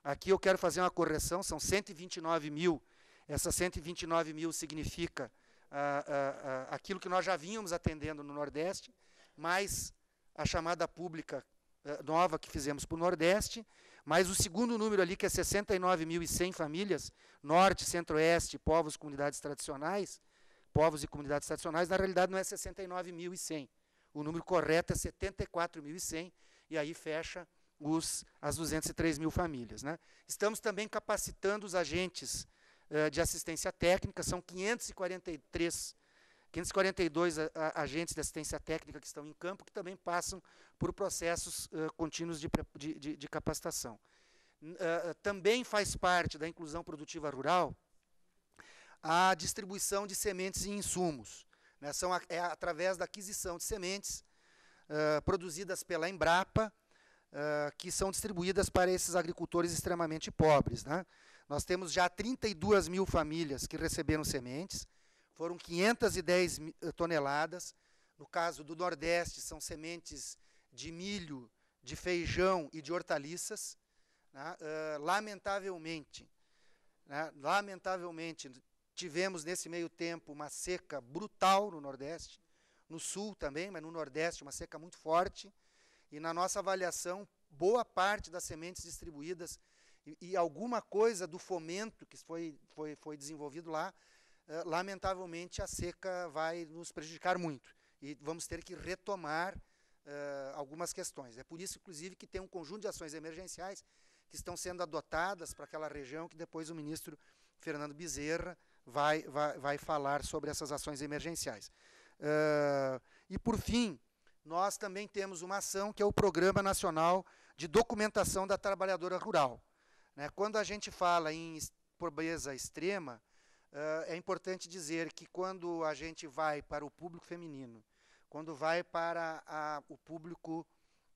[SPEAKER 1] Aqui eu quero fazer uma correção, são 129 mil. Essas 129 mil significa ah, ah, ah, aquilo que nós já vínhamos atendendo no Nordeste, mais a chamada pública eh, nova que fizemos para o Nordeste, mais o segundo número ali, que é 69.100 famílias, Norte, Centro-Oeste, povos, comunidades tradicionais, povos e comunidades tradicionais, na realidade não é 69.100. O número correto é 74.100, e aí fecha os, as 203 mil famílias. Né? Estamos também capacitando os agentes eh, de assistência técnica, são 543 542 a, a, agentes de assistência técnica que estão em campo, que também passam por processos uh, contínuos de, de, de capacitação. Uh, também faz parte da inclusão produtiva rural a distribuição de sementes e insumos. Né? São a, é através da aquisição de sementes uh, produzidas pela Embrapa, uh, que são distribuídas para esses agricultores extremamente pobres. Né? Nós temos já 32 mil famílias que receberam sementes, foram 510 toneladas. No caso do Nordeste, são sementes de milho, de feijão e de hortaliças. Né? Uh, lamentavelmente, né? lamentavelmente, Tivemos nesse meio tempo uma seca brutal no Nordeste, no Sul também, mas no Nordeste uma seca muito forte. E na nossa avaliação, boa parte das sementes distribuídas e, e alguma coisa do fomento que foi, foi, foi desenvolvido lá, eh, lamentavelmente a seca vai nos prejudicar muito. E vamos ter que retomar eh, algumas questões. É por isso, inclusive, que tem um conjunto de ações emergenciais que estão sendo adotadas para aquela região que depois o ministro Fernando Bezerra vai, vai, vai falar sobre essas ações emergenciais. Uh, e, por fim, nós também temos uma ação que é o Programa Nacional de Documentação da Trabalhadora Rural. Né, quando a gente fala em pobreza extrema, uh, é importante dizer que quando a gente vai para o público feminino, quando vai para a, o público,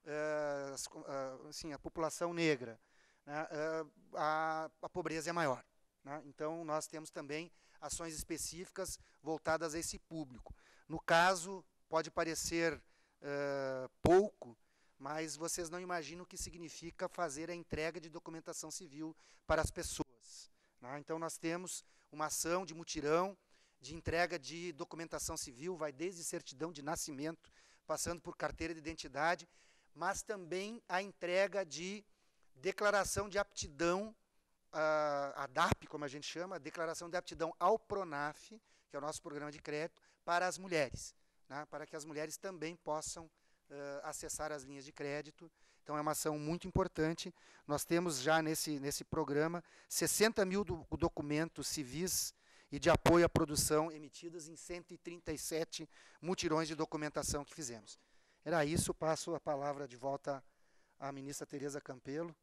[SPEAKER 1] uh, assim, a população negra, né, uh, a, a pobreza é maior. Né? Então, nós temos também ações específicas voltadas a esse público. No caso, pode parecer uh, pouco, mas vocês não imaginam o que significa fazer a entrega de documentação civil para as pessoas. Né? Então, nós temos uma ação de mutirão de entrega de documentação civil, vai desde certidão de nascimento, passando por carteira de identidade, mas também a entrega de declaração de aptidão a, DAP, como a gente chama, a Declaração de Aptidão ao PRONAF, que é o nosso programa de crédito, para as mulheres, né, para que as mulheres também possam uh, acessar as linhas de crédito. Então, é uma ação muito importante. Nós temos já nesse, nesse programa 60 mil do, documentos civis e de apoio à produção emitidas em 137 mutirões de documentação que fizemos. Era isso, passo a palavra de volta à ministra Tereza Campelo.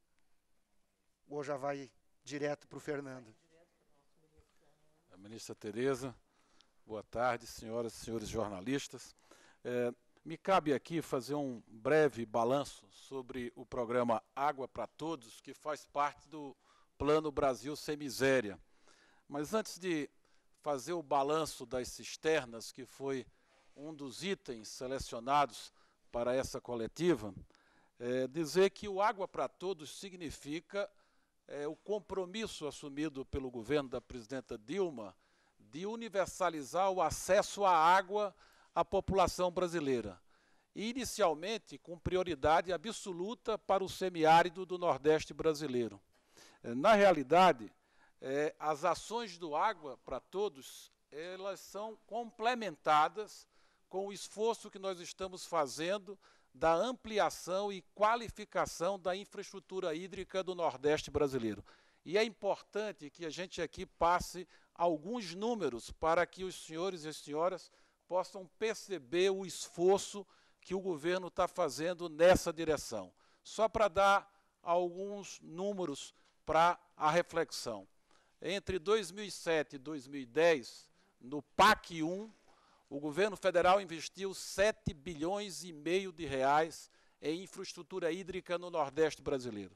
[SPEAKER 1] Ou já vai direto para o Fernando.
[SPEAKER 4] A ministra Tereza, boa tarde, senhoras e senhores jornalistas. É, me cabe aqui fazer um breve balanço sobre o programa Água para Todos, que faz parte do Plano Brasil Sem Miséria. Mas antes de fazer o balanço das cisternas, que foi um dos itens selecionados para essa coletiva, é dizer que o Água para Todos significa é, o compromisso assumido pelo governo da presidenta Dilma de universalizar o acesso à água à população brasileira. Inicialmente, com prioridade absoluta para o semiárido do Nordeste brasileiro. É, na realidade, é, as ações do Água para Todos elas são complementadas com o esforço que nós estamos fazendo da ampliação e qualificação da infraestrutura hídrica do Nordeste brasileiro. E é importante que a gente aqui passe alguns números para que os senhores e as senhoras possam perceber o esforço que o governo está fazendo nessa direção. Só para dar alguns números para a reflexão. Entre 2007 e 2010, no PAC 1, o governo federal investiu 7 bilhões e meio de reais em infraestrutura hídrica no Nordeste brasileiro.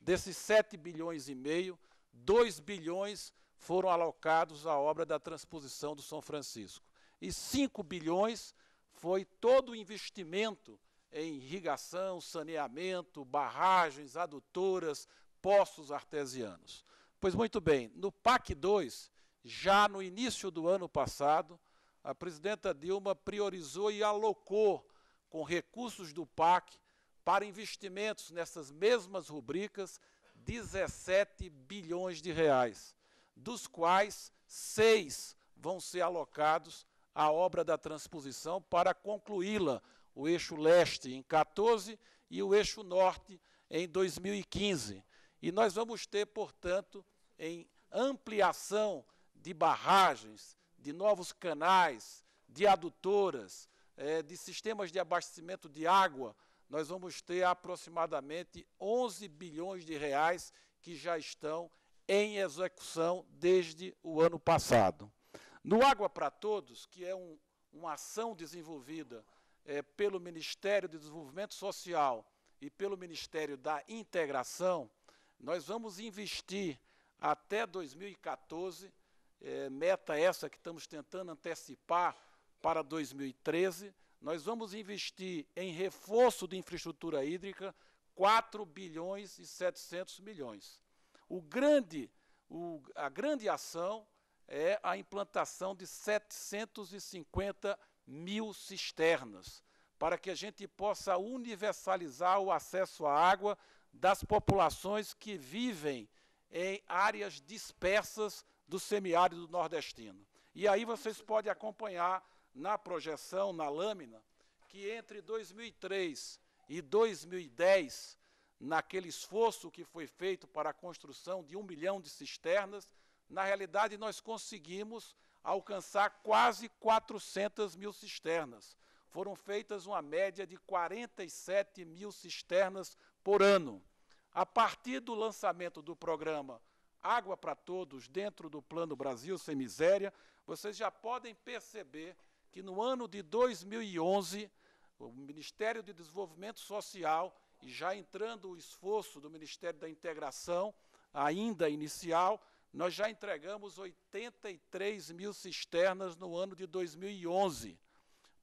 [SPEAKER 4] Desses 7 bilhões e meio, 2 bilhões foram alocados à obra da transposição do São Francisco. E 5 bilhões foi todo o investimento em irrigação, saneamento, barragens, adutoras, poços artesianos. Pois muito bem, no PAC 2, já no início do ano passado, a presidenta Dilma priorizou e alocou com recursos do PAC para investimentos nessas mesmas rubricas 17 bilhões de reais, dos quais seis vão ser alocados à obra da transposição para concluí-la, o eixo leste em 14 e o eixo norte em 2015. E nós vamos ter, portanto, em ampliação de barragens, de novos canais, de adutoras, é, de sistemas de abastecimento de água, nós vamos ter aproximadamente 11 bilhões de reais que já estão em execução desde o ano passado. No Água para Todos, que é um, uma ação desenvolvida é, pelo Ministério do de Desenvolvimento Social e pelo Ministério da Integração, nós vamos investir até 2014 é, meta essa que estamos tentando antecipar para 2013. Nós vamos investir em reforço de infraestrutura hídrica 4 bilhões e 700 milhões. O grande, o, a grande ação é a implantação de 750 mil cisternas, para que a gente possa universalizar o acesso à água das populações que vivem em áreas dispersas do semiárido nordestino. E aí vocês podem acompanhar na projeção, na lâmina, que entre 2003 e 2010, naquele esforço que foi feito para a construção de um milhão de cisternas, na realidade nós conseguimos alcançar quase 400 mil cisternas. Foram feitas uma média de 47 mil cisternas por ano. A partir do lançamento do programa água para todos dentro do Plano Brasil Sem Miséria, vocês já podem perceber que no ano de 2011, o Ministério de Desenvolvimento Social, e já entrando o esforço do Ministério da Integração, ainda inicial, nós já entregamos 83 mil cisternas no ano de 2011.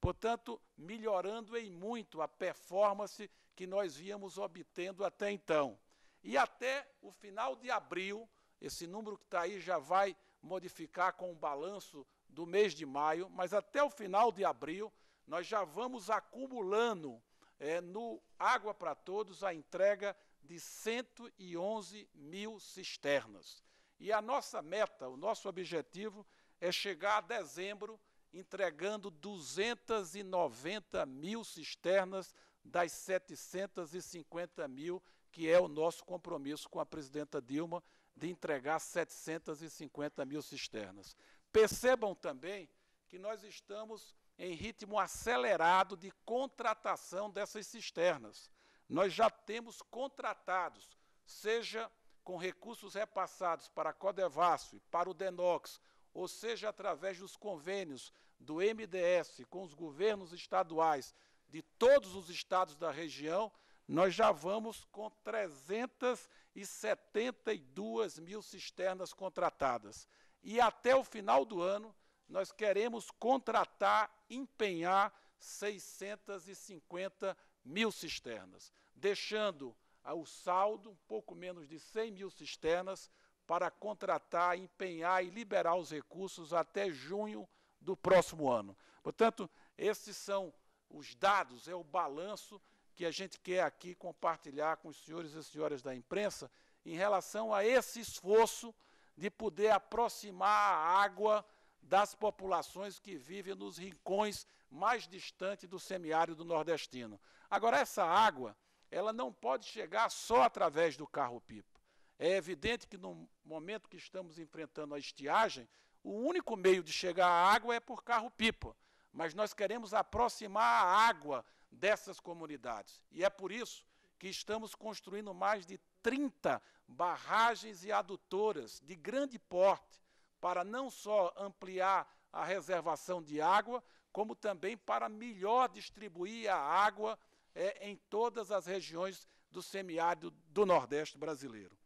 [SPEAKER 4] Portanto, melhorando em muito a performance que nós víamos obtendo até então. E até o final de abril, esse número que está aí já vai modificar com o balanço do mês de maio, mas até o final de abril nós já vamos acumulando é, no Água para Todos a entrega de 111 mil cisternas. E a nossa meta, o nosso objetivo é chegar a dezembro entregando 290 mil cisternas das 750 mil, que é o nosso compromisso com a presidenta Dilma de entregar 750 mil cisternas. Percebam também que nós estamos em ritmo acelerado de contratação dessas cisternas. Nós já temos contratados, seja com recursos repassados para a Codevasso e para o Denox, ou seja, através dos convênios do MDS com os governos estaduais de todos os estados da região, nós já vamos com 300 e 72 mil cisternas contratadas. E até o final do ano, nós queremos contratar, empenhar 650 mil cisternas, deixando ah, o saldo um pouco menos de 100 mil cisternas para contratar, empenhar e liberar os recursos até junho do próximo ano. Portanto, esses são os dados, é o balanço que a gente quer aqui compartilhar com os senhores e senhoras da imprensa em relação a esse esforço de poder aproximar a água das populações que vivem nos rincões mais distantes do semiárido nordestino. Agora, essa água, ela não pode chegar só através do carro-pipa. É evidente que no momento que estamos enfrentando a estiagem, o único meio de chegar à água é por carro-pipa. Mas nós queremos aproximar a água dessas comunidades. E é por isso que estamos construindo mais de 30 barragens e adutoras de grande porte para não só ampliar a reservação de água, como também para melhor distribuir a água é, em todas as regiões do semiárido do Nordeste brasileiro.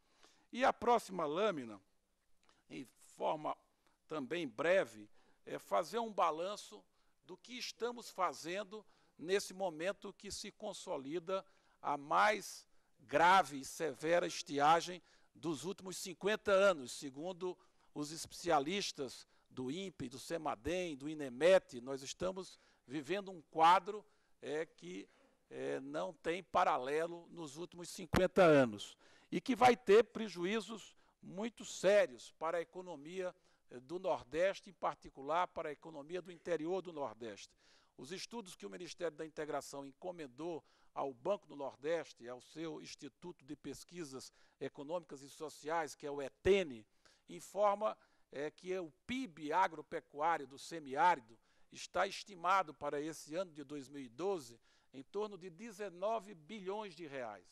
[SPEAKER 4] E a próxima lâmina, em forma também breve, é fazer um balanço do que estamos fazendo nesse momento que se consolida a mais grave e severa estiagem dos últimos 50 anos, segundo os especialistas do INPE, do SEMADEM, do INEMET, nós estamos vivendo um quadro é, que é, não tem paralelo nos últimos 50 anos e que vai ter prejuízos muito sérios para a economia é, do Nordeste, em particular para a economia do interior do Nordeste. Os estudos que o Ministério da Integração encomendou ao Banco do Nordeste, ao seu Instituto de Pesquisas Econômicas e Sociais, que é o ETENE, informa é, que o PIB agropecuário do semiárido está estimado para esse ano de 2012 em torno de 19 bilhões de reais.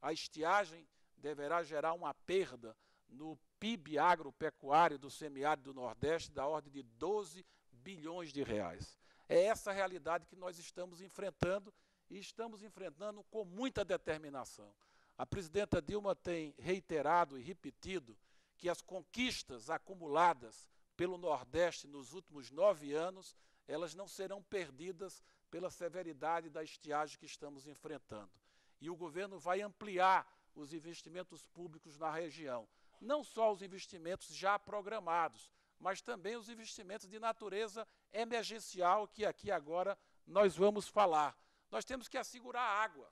[SPEAKER 4] A estiagem deverá gerar uma perda no PIB agropecuário do semiárido do Nordeste da ordem de 12 bilhões de reais. É essa realidade que nós estamos enfrentando e estamos enfrentando com muita determinação. A presidenta Dilma tem reiterado e repetido que as conquistas acumuladas pelo Nordeste nos últimos nove anos, elas não serão perdidas pela severidade da estiagem que estamos enfrentando. E o governo vai ampliar os investimentos públicos na região, não só os investimentos já programados, mas também os investimentos de natureza emergencial que aqui agora nós vamos falar. Nós temos que assegurar a água,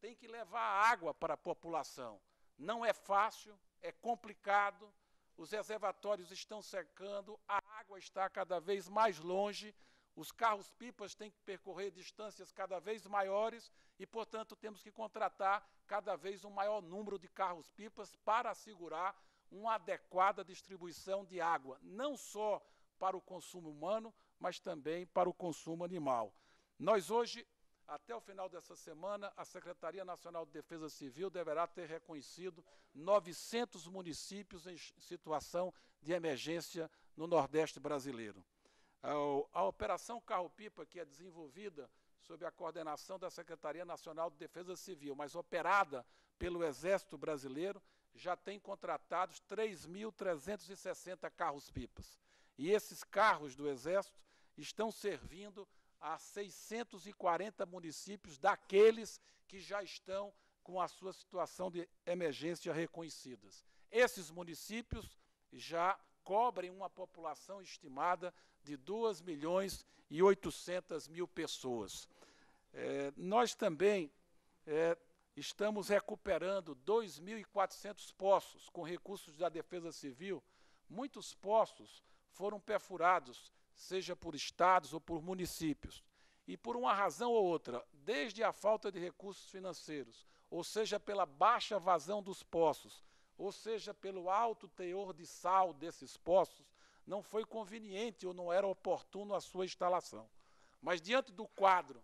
[SPEAKER 4] tem que levar a água para a população. Não é fácil, é complicado, os reservatórios estão secando, a água está cada vez mais longe, os carros-pipas têm que percorrer distâncias cada vez maiores e, portanto, temos que contratar cada vez um maior número de carros-pipas para assegurar uma adequada distribuição de água, não só para o consumo humano, mas também para o consumo animal. Nós hoje, até o final dessa semana, a Secretaria Nacional de Defesa Civil deverá ter reconhecido 900 municípios em situação de emergência no Nordeste brasileiro. A, Operação Carro-Pipa, que é desenvolvida sob a coordenação da Secretaria Nacional de Defesa Civil, mas operada pelo Exército Brasileiro, já tem contratados 3.360 carros-pipas. E esses carros do Exército estão servindo a 640 municípios daqueles que já estão com a sua situação de emergência reconhecidas. Esses municípios já cobrem uma população estimada de 2 milhões e 800 mil pessoas. É, nós também é, estamos recuperando 2.400 poços com recursos da Defesa Civil. Muitos poços foram perfurados seja por estados ou por municípios, e por uma razão ou outra, desde a falta de recursos financeiros, ou seja pela baixa vazão dos poços, ou seja pelo alto teor de sal desses poços, não foi conveniente ou não era oportuno a sua instalação. Mas diante do quadro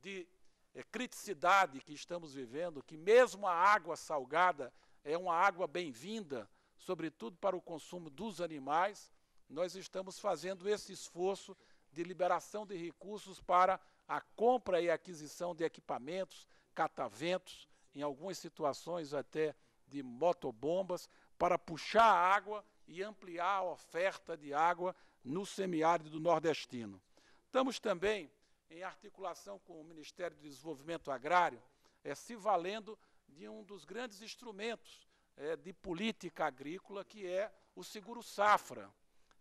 [SPEAKER 4] de é, criticidade que estamos vivendo, que mesmo a água salgada é uma água bem-vinda, sobretudo para o consumo dos animais, nós estamos fazendo esse esforço de liberação de recursos para a compra e aquisição de equipamentos, cataventos, em algumas situações até de motobombas, para puxar a água e ampliar a oferta de água no semiárido nordestino. Estamos também em articulação com o Ministério do Desenvolvimento Agrário, é, se valendo de um dos grandes instrumentos é, de política agrícola, que é o seguro safra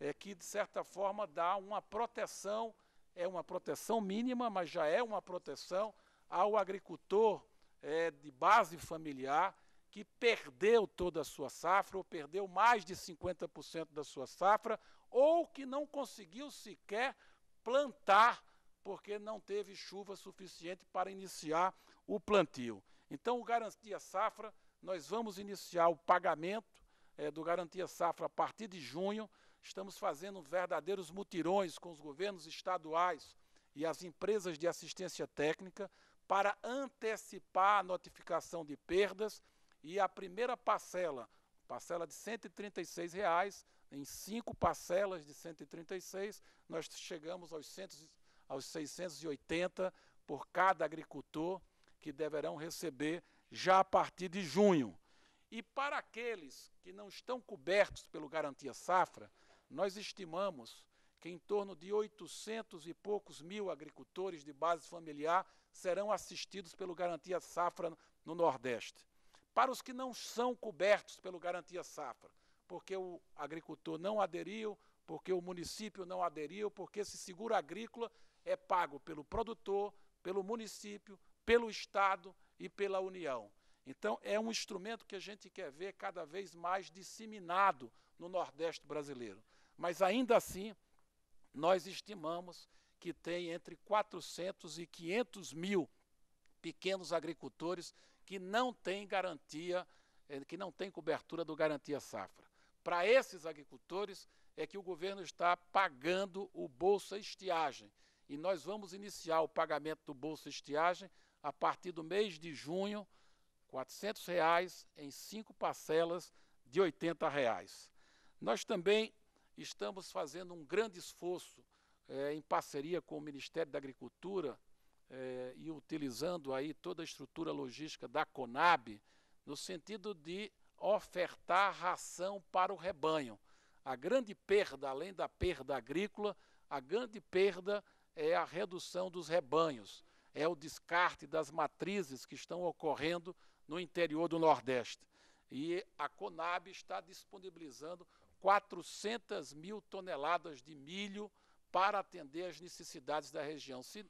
[SPEAKER 4] é que, de certa forma, dá uma proteção, é uma proteção mínima, mas já é uma proteção ao agricultor é, de base familiar que perdeu toda a sua safra, ou perdeu mais de 50% da sua safra, ou que não conseguiu sequer plantar porque não teve chuva suficiente para iniciar o plantio. Então, o Garantia Safra, nós vamos iniciar o pagamento é, do Garantia Safra a partir de junho. Estamos fazendo verdadeiros mutirões com os governos estaduais e as empresas de assistência técnica para antecipar a notificação de perdas e a primeira parcela, parcela de R$ reais em cinco parcelas de 136, nós chegamos aos, 100, aos 680 por cada agricultor que deverão receber já a partir de junho. E para aqueles que não estão cobertos pelo Garantia Safra, nós estimamos que em torno de 800 e poucos mil agricultores de base familiar serão assistidos pelo Garantia Safra no Nordeste. Para os que não são cobertos pelo Garantia Safra, porque o agricultor não aderiu, porque o município não aderiu, porque esse seguro agrícola é pago pelo produtor, pelo município, pelo Estado e pela União. Então, é um instrumento que a gente quer ver cada vez mais disseminado no Nordeste brasileiro mas ainda assim nós estimamos que tem entre 400 e 500 mil pequenos agricultores que não têm garantia, eh, que não têm cobertura do Garantia Safra. Para esses agricultores é que o governo está pagando o Bolsa Estiagem. E nós vamos iniciar o pagamento do Bolsa Estiagem a partir do mês de junho, R$ reais em cinco parcelas de R$ reais. Nós também estamos fazendo um grande esforço é, em parceria com o Ministério da Agricultura é, e utilizando aí toda a estrutura logística da Conab, no sentido de ofertar ração para o rebanho. A grande perda, além da perda agrícola, a grande perda é a redução dos rebanhos, é o descarte das matrizes que estão ocorrendo no interior do Nordeste. E a Conab está disponibilizando 400 mil toneladas de milho para atender as necessidades da região. Se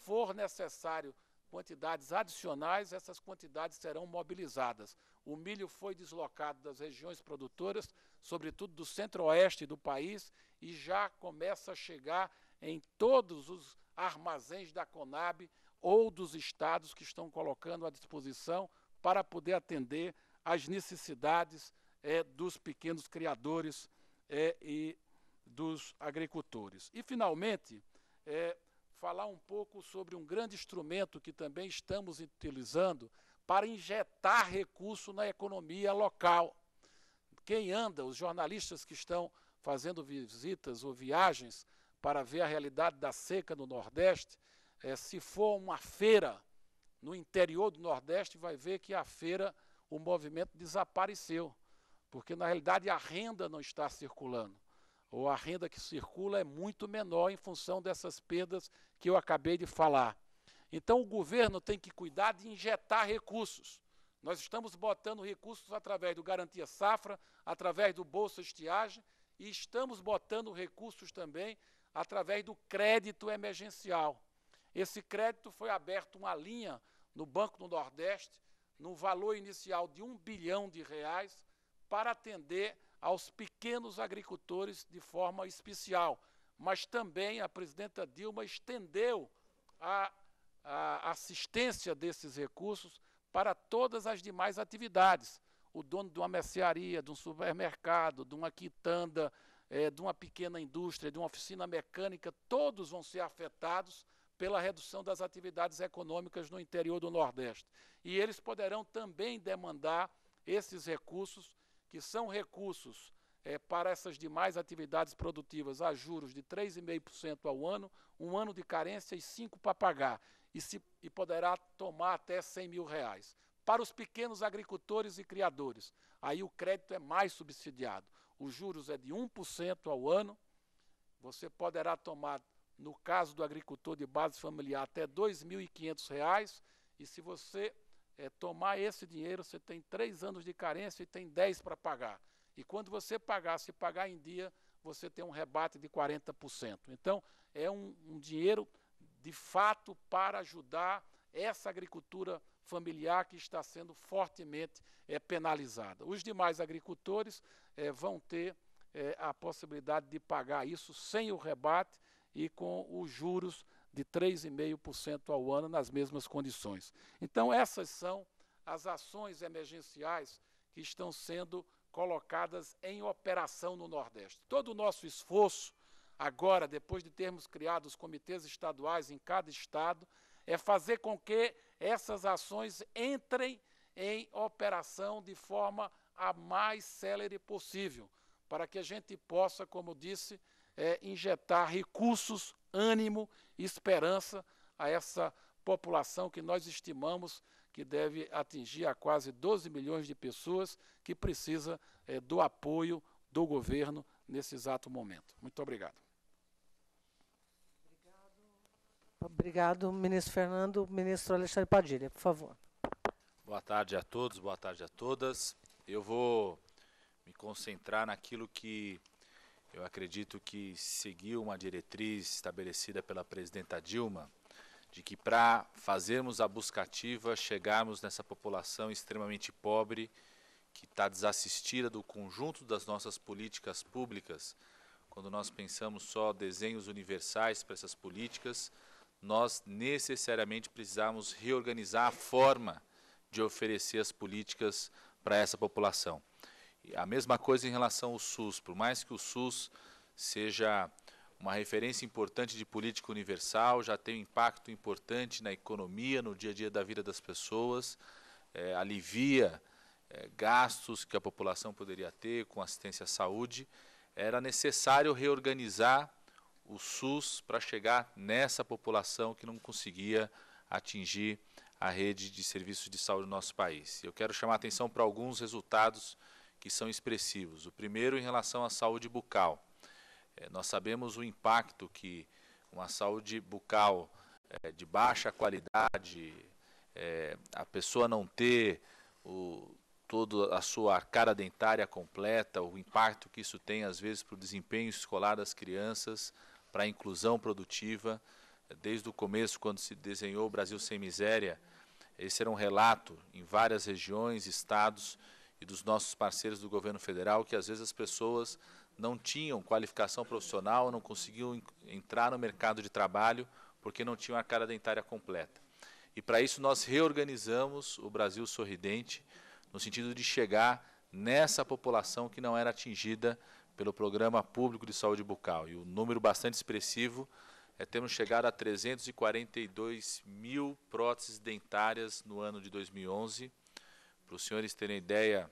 [SPEAKER 4] for necessário quantidades adicionais, essas quantidades serão mobilizadas. O milho foi deslocado das regiões produtoras, sobretudo do centro-oeste do país, e já começa a chegar em todos os armazéns da Conab ou dos estados que estão colocando à disposição para poder atender às necessidades é, dos pequenos criadores é, e dos agricultores. E, finalmente, é, falar um pouco sobre um grande instrumento que também estamos utilizando para injetar recurso na economia local. Quem anda, os jornalistas que estão fazendo visitas ou viagens para ver a realidade da seca no Nordeste, é, se for uma feira no interior do Nordeste, vai ver que a feira, o movimento desapareceu porque na realidade a renda não está circulando, ou a renda que circula é muito menor em função dessas perdas que eu acabei de falar. Então o governo tem que cuidar de injetar recursos. Nós estamos botando recursos através do Garantia Safra, através do Bolsa Estiagem, e estamos botando recursos também através do crédito emergencial. Esse crédito foi aberto uma linha no Banco do Nordeste, no valor inicial de um bilhão de reais, para atender aos pequenos agricultores de forma especial. Mas também a presidenta Dilma estendeu a, a assistência desses recursos para todas as demais atividades. O dono de uma mercearia, de um supermercado, de uma quitanda, é, de uma pequena indústria, de uma oficina mecânica, todos vão ser afetados pela redução das atividades econômicas no interior do Nordeste. E eles poderão também demandar esses recursos que são recursos é, para essas demais atividades produtivas a juros de 3,5% ao ano, um ano de carência e 5 para pagar, e, se, e poderá tomar até 100 mil reais. Para os pequenos agricultores e criadores, aí o crédito é mais subsidiado. Os juros é de 1% ao ano, você poderá tomar, no caso do agricultor de base familiar, até R$ 2.500, e se você é, tomar esse dinheiro, você tem três anos de carência e tem dez para pagar. E quando você pagar, se pagar em dia, você tem um rebate de 40%. Então, é um, um dinheiro de fato para ajudar essa agricultura familiar que está sendo fortemente é, penalizada. Os demais agricultores é, vão ter é, a possibilidade de pagar isso sem o rebate e com os juros de 3,5% ao ano nas mesmas condições.
[SPEAKER 2] Então, essas
[SPEAKER 4] são as ações emergenciais que estão sendo colocadas em operação no Nordeste. Todo o nosso esforço, agora, depois de termos criado os comitês estaduais em cada estado, é fazer com que essas ações entrem em operação de forma a mais célere possível, para que a gente possa, como disse, é, injetar recursos ânimo e esperança a essa população que nós estimamos que deve atingir a quase 12 milhões de pessoas que precisa é, do apoio do governo nesse exato momento. Muito
[SPEAKER 2] obrigado. Obrigado, ministro Fernando. Ministro Alexandre Padilha, por favor.
[SPEAKER 5] Boa tarde a todos, boa tarde a todas. Eu vou me concentrar naquilo que eu acredito que seguiu uma diretriz estabelecida pela presidenta Dilma, de que para fazermos a buscativa, chegarmos nessa população extremamente pobre, que está desassistida do conjunto das nossas políticas públicas, quando nós pensamos só desenhos universais para essas políticas, nós necessariamente precisamos reorganizar a forma de oferecer as políticas para essa população. A mesma coisa em relação ao SUS. Por mais que o SUS seja uma referência importante de política universal, já tem um impacto importante na economia, no dia a dia da vida das pessoas, é, alivia é, gastos que a população poderia ter com assistência à saúde. Era necessário reorganizar o SUS para chegar nessa população que não conseguia atingir a rede de serviços de saúde do nosso país. Eu quero chamar a atenção para alguns resultados que são expressivos. O primeiro em relação à saúde bucal. É, nós sabemos o impacto que uma saúde bucal é, de baixa qualidade, é, a pessoa não ter o, toda a sua cara dentária completa, o impacto que isso tem, às vezes, para o desempenho escolar das crianças, para a inclusão produtiva. Desde o começo, quando se desenhou o Brasil Sem Miséria, esse era um relato em várias regiões, estados, e dos nossos parceiros do governo federal, que às vezes as pessoas não tinham qualificação profissional, não conseguiam entrar no mercado de trabalho porque não tinham a cara dentária completa. E para isso nós reorganizamos o Brasil Sorridente, no sentido de chegar nessa população que não era atingida pelo Programa Público de Saúde Bucal. E o um número bastante expressivo é termos chegado a 342 mil próteses dentárias no ano de 2011, para os senhores terem ideia,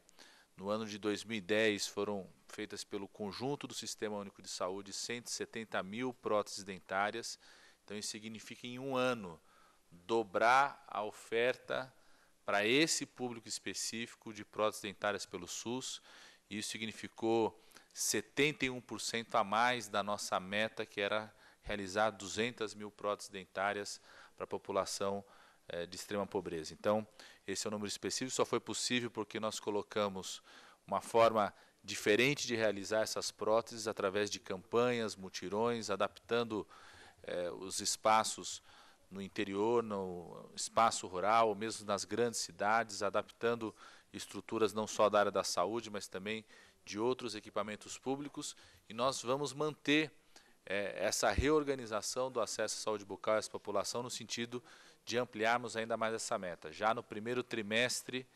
[SPEAKER 5] no ano de 2010 foram feitas pelo conjunto do Sistema Único de Saúde 170 mil próteses dentárias. Então, isso significa em um ano dobrar a oferta para esse público específico de próteses dentárias pelo SUS. Isso significou 71% a mais da nossa meta, que era realizar 200 mil próteses dentárias para a população eh, de extrema pobreza. Então, esse é o número específico, só foi possível porque nós colocamos uma forma diferente de realizar essas próteses através de campanhas, mutirões, adaptando eh, os espaços no interior, no espaço rural, ou mesmo nas grandes cidades, adaptando estruturas não só da área da saúde, mas também de outros equipamentos públicos. E nós vamos manter eh, essa reorganização do acesso à saúde bucal e à população no sentido de ampliarmos ainda mais essa meta. Já no primeiro trimestre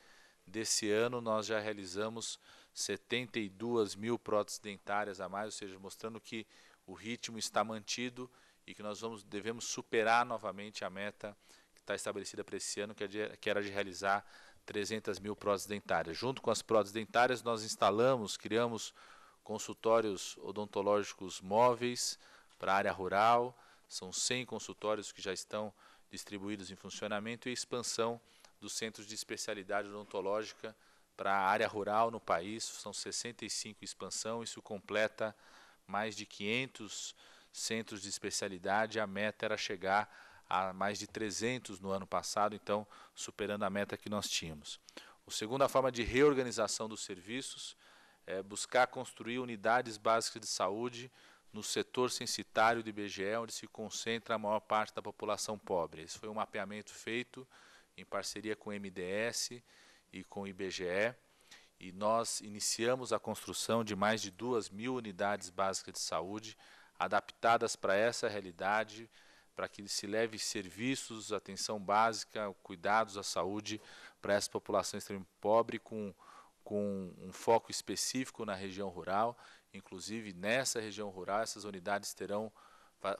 [SPEAKER 5] desse ano, nós já realizamos 72 mil próteses dentárias a mais, ou seja, mostrando que o ritmo está mantido e que nós vamos, devemos superar novamente a meta que está estabelecida para esse ano, que, é de, que era de realizar 300 mil próteses dentárias. Junto com as próteses dentárias, nós instalamos, criamos consultórios odontológicos móveis para a área rural. São 100 consultórios que já estão distribuídos em funcionamento e a expansão dos centros de especialidade odontológica para a área rural no país. São 65 expansão, isso completa mais de 500 centros de especialidade. A meta era chegar a mais de 300 no ano passado, então superando a meta que nós tínhamos. A segunda forma de reorganização dos serviços é buscar construir unidades básicas de saúde no setor censitário do IBGE, onde se concentra a maior parte da população pobre. Esse foi um mapeamento feito em parceria com o MDS e com o IBGE, e nós iniciamos a construção de mais de 2 mil unidades básicas de saúde, adaptadas para essa realidade, para que se leve serviços, atenção básica, cuidados à saúde para essa população extremamente pobre, com, com um foco específico na região rural Inclusive, nessa região rural, essas unidades terão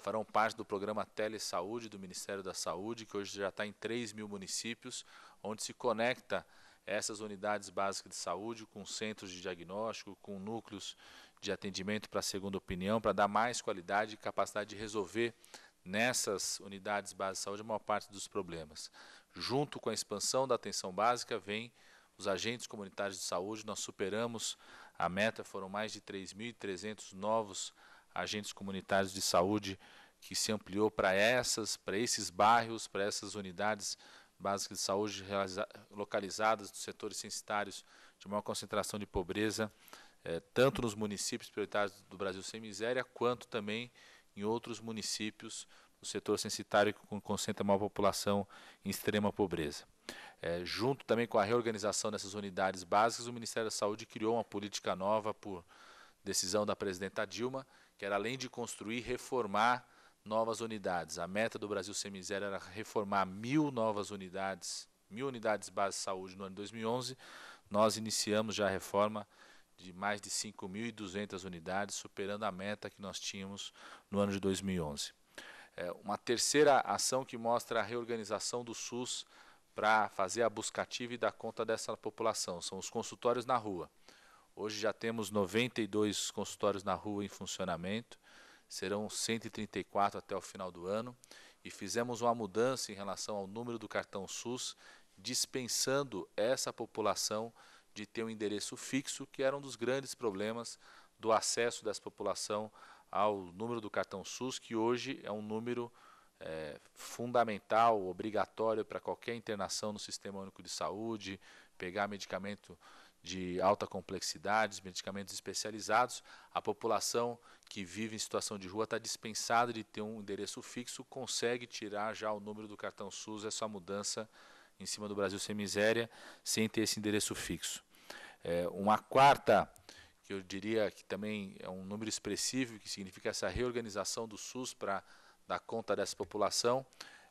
[SPEAKER 5] farão parte do programa Telesaúde do Ministério da Saúde, que hoje já está em 3 mil municípios, onde se conecta essas unidades básicas de saúde com centros de diagnóstico, com núcleos de atendimento para segunda opinião, para dar mais qualidade e capacidade de resolver nessas unidades básicas de saúde a maior parte dos problemas. Junto com a expansão da atenção básica, vem os agentes comunitários de saúde, nós superamos a meta foram mais de 3.300 novos agentes comunitários de saúde que se ampliou para essas, para esses bairros, para essas unidades básicas de saúde localizadas nos setores censitários de maior concentração de pobreza, eh, tanto nos municípios prioritários do Brasil sem miséria, quanto também em outros municípios do setor censitário que concentra maior população em extrema pobreza. É, junto também com a reorganização dessas unidades básicas, o Ministério da Saúde criou uma política nova por decisão da presidenta Dilma, que era além de construir, reformar novas unidades. A meta do Brasil Sem Miséria era reformar mil novas unidades, mil unidades básicas de saúde no ano de 2011. Nós iniciamos já a reforma de mais de 5.200 unidades, superando a meta que nós tínhamos no ano de 2011. É, uma terceira ação que mostra a reorganização do SUS para fazer a buscativa e dar conta dessa população. São os consultórios na rua. Hoje já temos 92 consultórios na rua em funcionamento, serão 134 até o final do ano. E fizemos uma mudança em relação ao número do cartão SUS, dispensando essa população de ter um endereço fixo, que era um dos grandes problemas do acesso dessa população ao número do cartão SUS, que hoje é um número é, fundamental, obrigatório para qualquer internação no Sistema Único de Saúde, pegar medicamento de alta complexidade, medicamentos especializados, a população que vive em situação de rua está dispensada de ter um endereço fixo, consegue tirar já o número do cartão SUS, essa é mudança em cima do Brasil sem miséria, sem ter esse endereço fixo. É, uma quarta, que eu diria que também é um número expressivo, que significa essa reorganização do SUS para da conta dessa população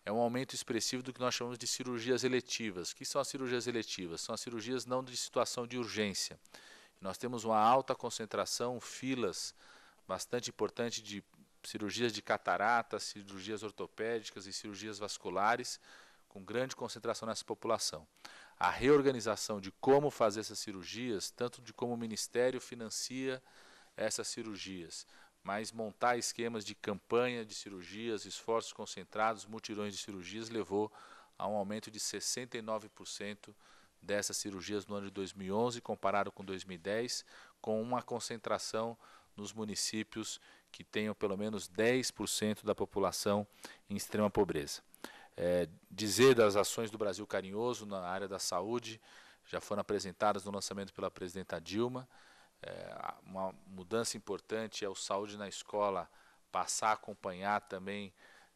[SPEAKER 5] é um aumento expressivo do que nós chamamos de cirurgias eletivas. O que são as cirurgias eletivas? São as cirurgias não de situação de urgência. Nós temos uma alta concentração, filas bastante importante de cirurgias de cataratas, cirurgias ortopédicas e cirurgias vasculares, com grande concentração nessa população. A reorganização de como fazer essas cirurgias, tanto de como o Ministério financia essas cirurgias, mas montar esquemas de campanha de cirurgias, esforços concentrados, mutirões de cirurgias, levou a um aumento de 69% dessas cirurgias no ano de 2011, comparado com 2010, com uma concentração nos municípios que tenham pelo menos 10% da população em extrema pobreza. É, dizer das ações do Brasil Carinhoso na área da saúde, já foram apresentadas no lançamento pela presidenta Dilma, é, uma mudança importante é o saúde na escola, passar a acompanhar também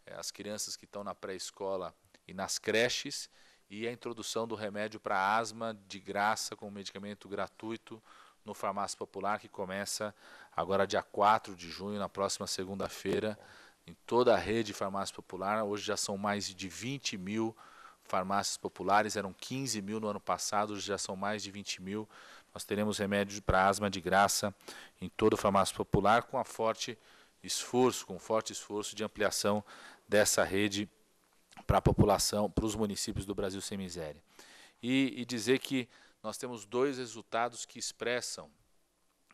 [SPEAKER 5] é, as crianças que estão na pré-escola e nas creches, e a introdução do remédio para asma de graça, com medicamento gratuito no Farmácia Popular, que começa agora dia 4 de junho, na próxima segunda-feira, em toda a rede Farmácia Popular. Hoje já são mais de 20 mil farmácias populares, eram 15 mil no ano passado, hoje já são mais de 20 mil nós teremos remédios para asma de graça em todo o farmácia popular, com a forte esforço, com um forte esforço de ampliação dessa rede para a população, para os municípios do Brasil sem miséria. E, e dizer que nós temos dois resultados que expressam,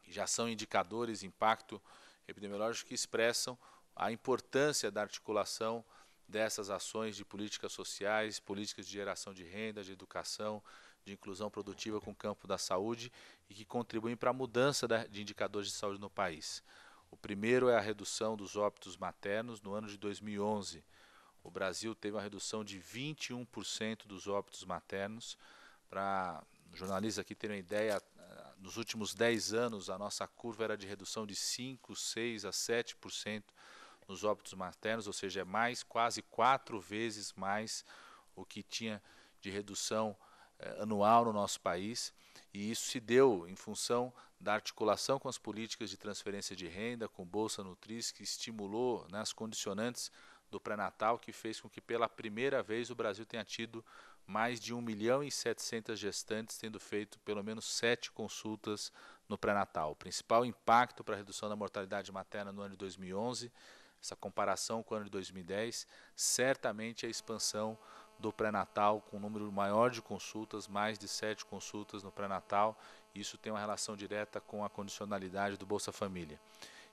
[SPEAKER 5] que já são indicadores, impacto epidemiológico, que expressam a importância da articulação dessas ações de políticas sociais, políticas de geração de renda, de educação, de inclusão produtiva com o campo da saúde e que contribuem para a mudança de indicadores de saúde no país. O primeiro é a redução dos óbitos maternos no ano de 2011. O Brasil teve uma redução de 21% dos óbitos maternos. Para jornalistas aqui terem uma ideia, nos últimos 10 anos a nossa curva era de redução de 5, 6 a 7% nos óbitos maternos, ou seja, é mais, quase quatro vezes mais o que tinha de redução eh, anual no nosso país, e isso se deu em função da articulação com as políticas de transferência de renda, com Bolsa Nutris, que estimulou né, as condicionantes do pré-natal, que fez com que pela primeira vez o Brasil tenha tido mais de 1 milhão e 700 gestantes tendo feito pelo menos sete consultas no pré-natal. O principal impacto para a redução da mortalidade materna no ano de 2011, essa comparação com o ano de 2010, certamente é a expansão do pré-natal, com um número maior de consultas, mais de sete consultas no pré-natal. Isso tem uma relação direta com a condicionalidade do Bolsa Família.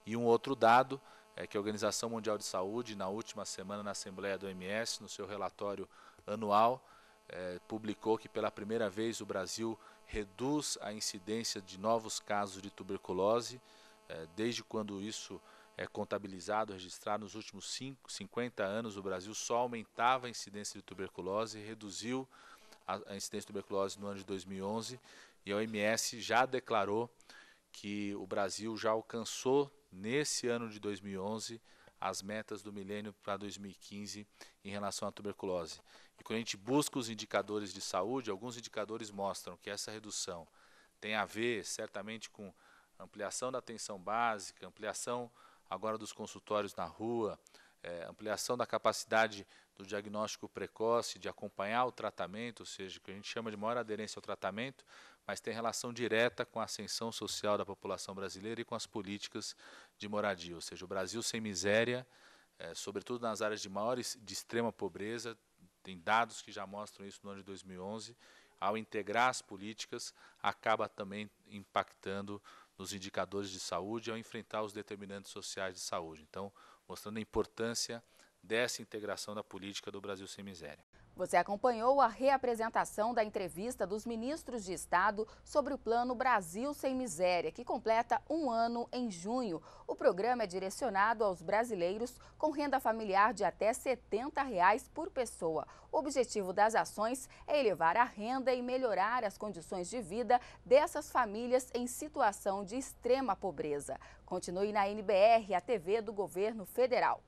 [SPEAKER 5] E um outro dado é que a Organização Mundial de Saúde, na última semana na Assembleia do OMS, no seu relatório anual, é, publicou que pela primeira vez o Brasil reduz a incidência de novos casos de tuberculose, é, desde quando isso é, contabilizado, registrado nos últimos cinco, 50 anos, o Brasil só aumentava a incidência de tuberculose e reduziu a, a incidência de tuberculose no ano de 2011. E a OMS já declarou que o Brasil já alcançou, nesse ano de 2011, as metas do milênio para 2015 em relação à tuberculose. E quando a gente busca os indicadores de saúde, alguns indicadores mostram que essa redução tem a ver certamente com ampliação da atenção básica, ampliação agora dos consultórios na rua, é, ampliação da capacidade do diagnóstico precoce, de acompanhar o tratamento, ou seja, o que a gente chama de maior aderência ao tratamento, mas tem relação direta com a ascensão social da população brasileira e com as políticas de moradia. Ou seja, o Brasil sem miséria, é, sobretudo nas áreas de maiores de extrema pobreza, tem dados que já mostram isso no ano de 2011, ao integrar as políticas, acaba também impactando nos indicadores de saúde ao enfrentar os determinantes sociais de saúde. Então, mostrando a importância dessa integração da política do Brasil sem miséria.
[SPEAKER 1] Você acompanhou a reapresentação da entrevista dos ministros de Estado sobre o Plano Brasil Sem Miséria, que completa um ano em junho. O programa é direcionado aos brasileiros com renda familiar de até R$ 70 reais por pessoa. O objetivo das ações é elevar a renda e melhorar as condições de vida dessas famílias em situação de extrema pobreza. Continue na NBR, a TV do Governo Federal.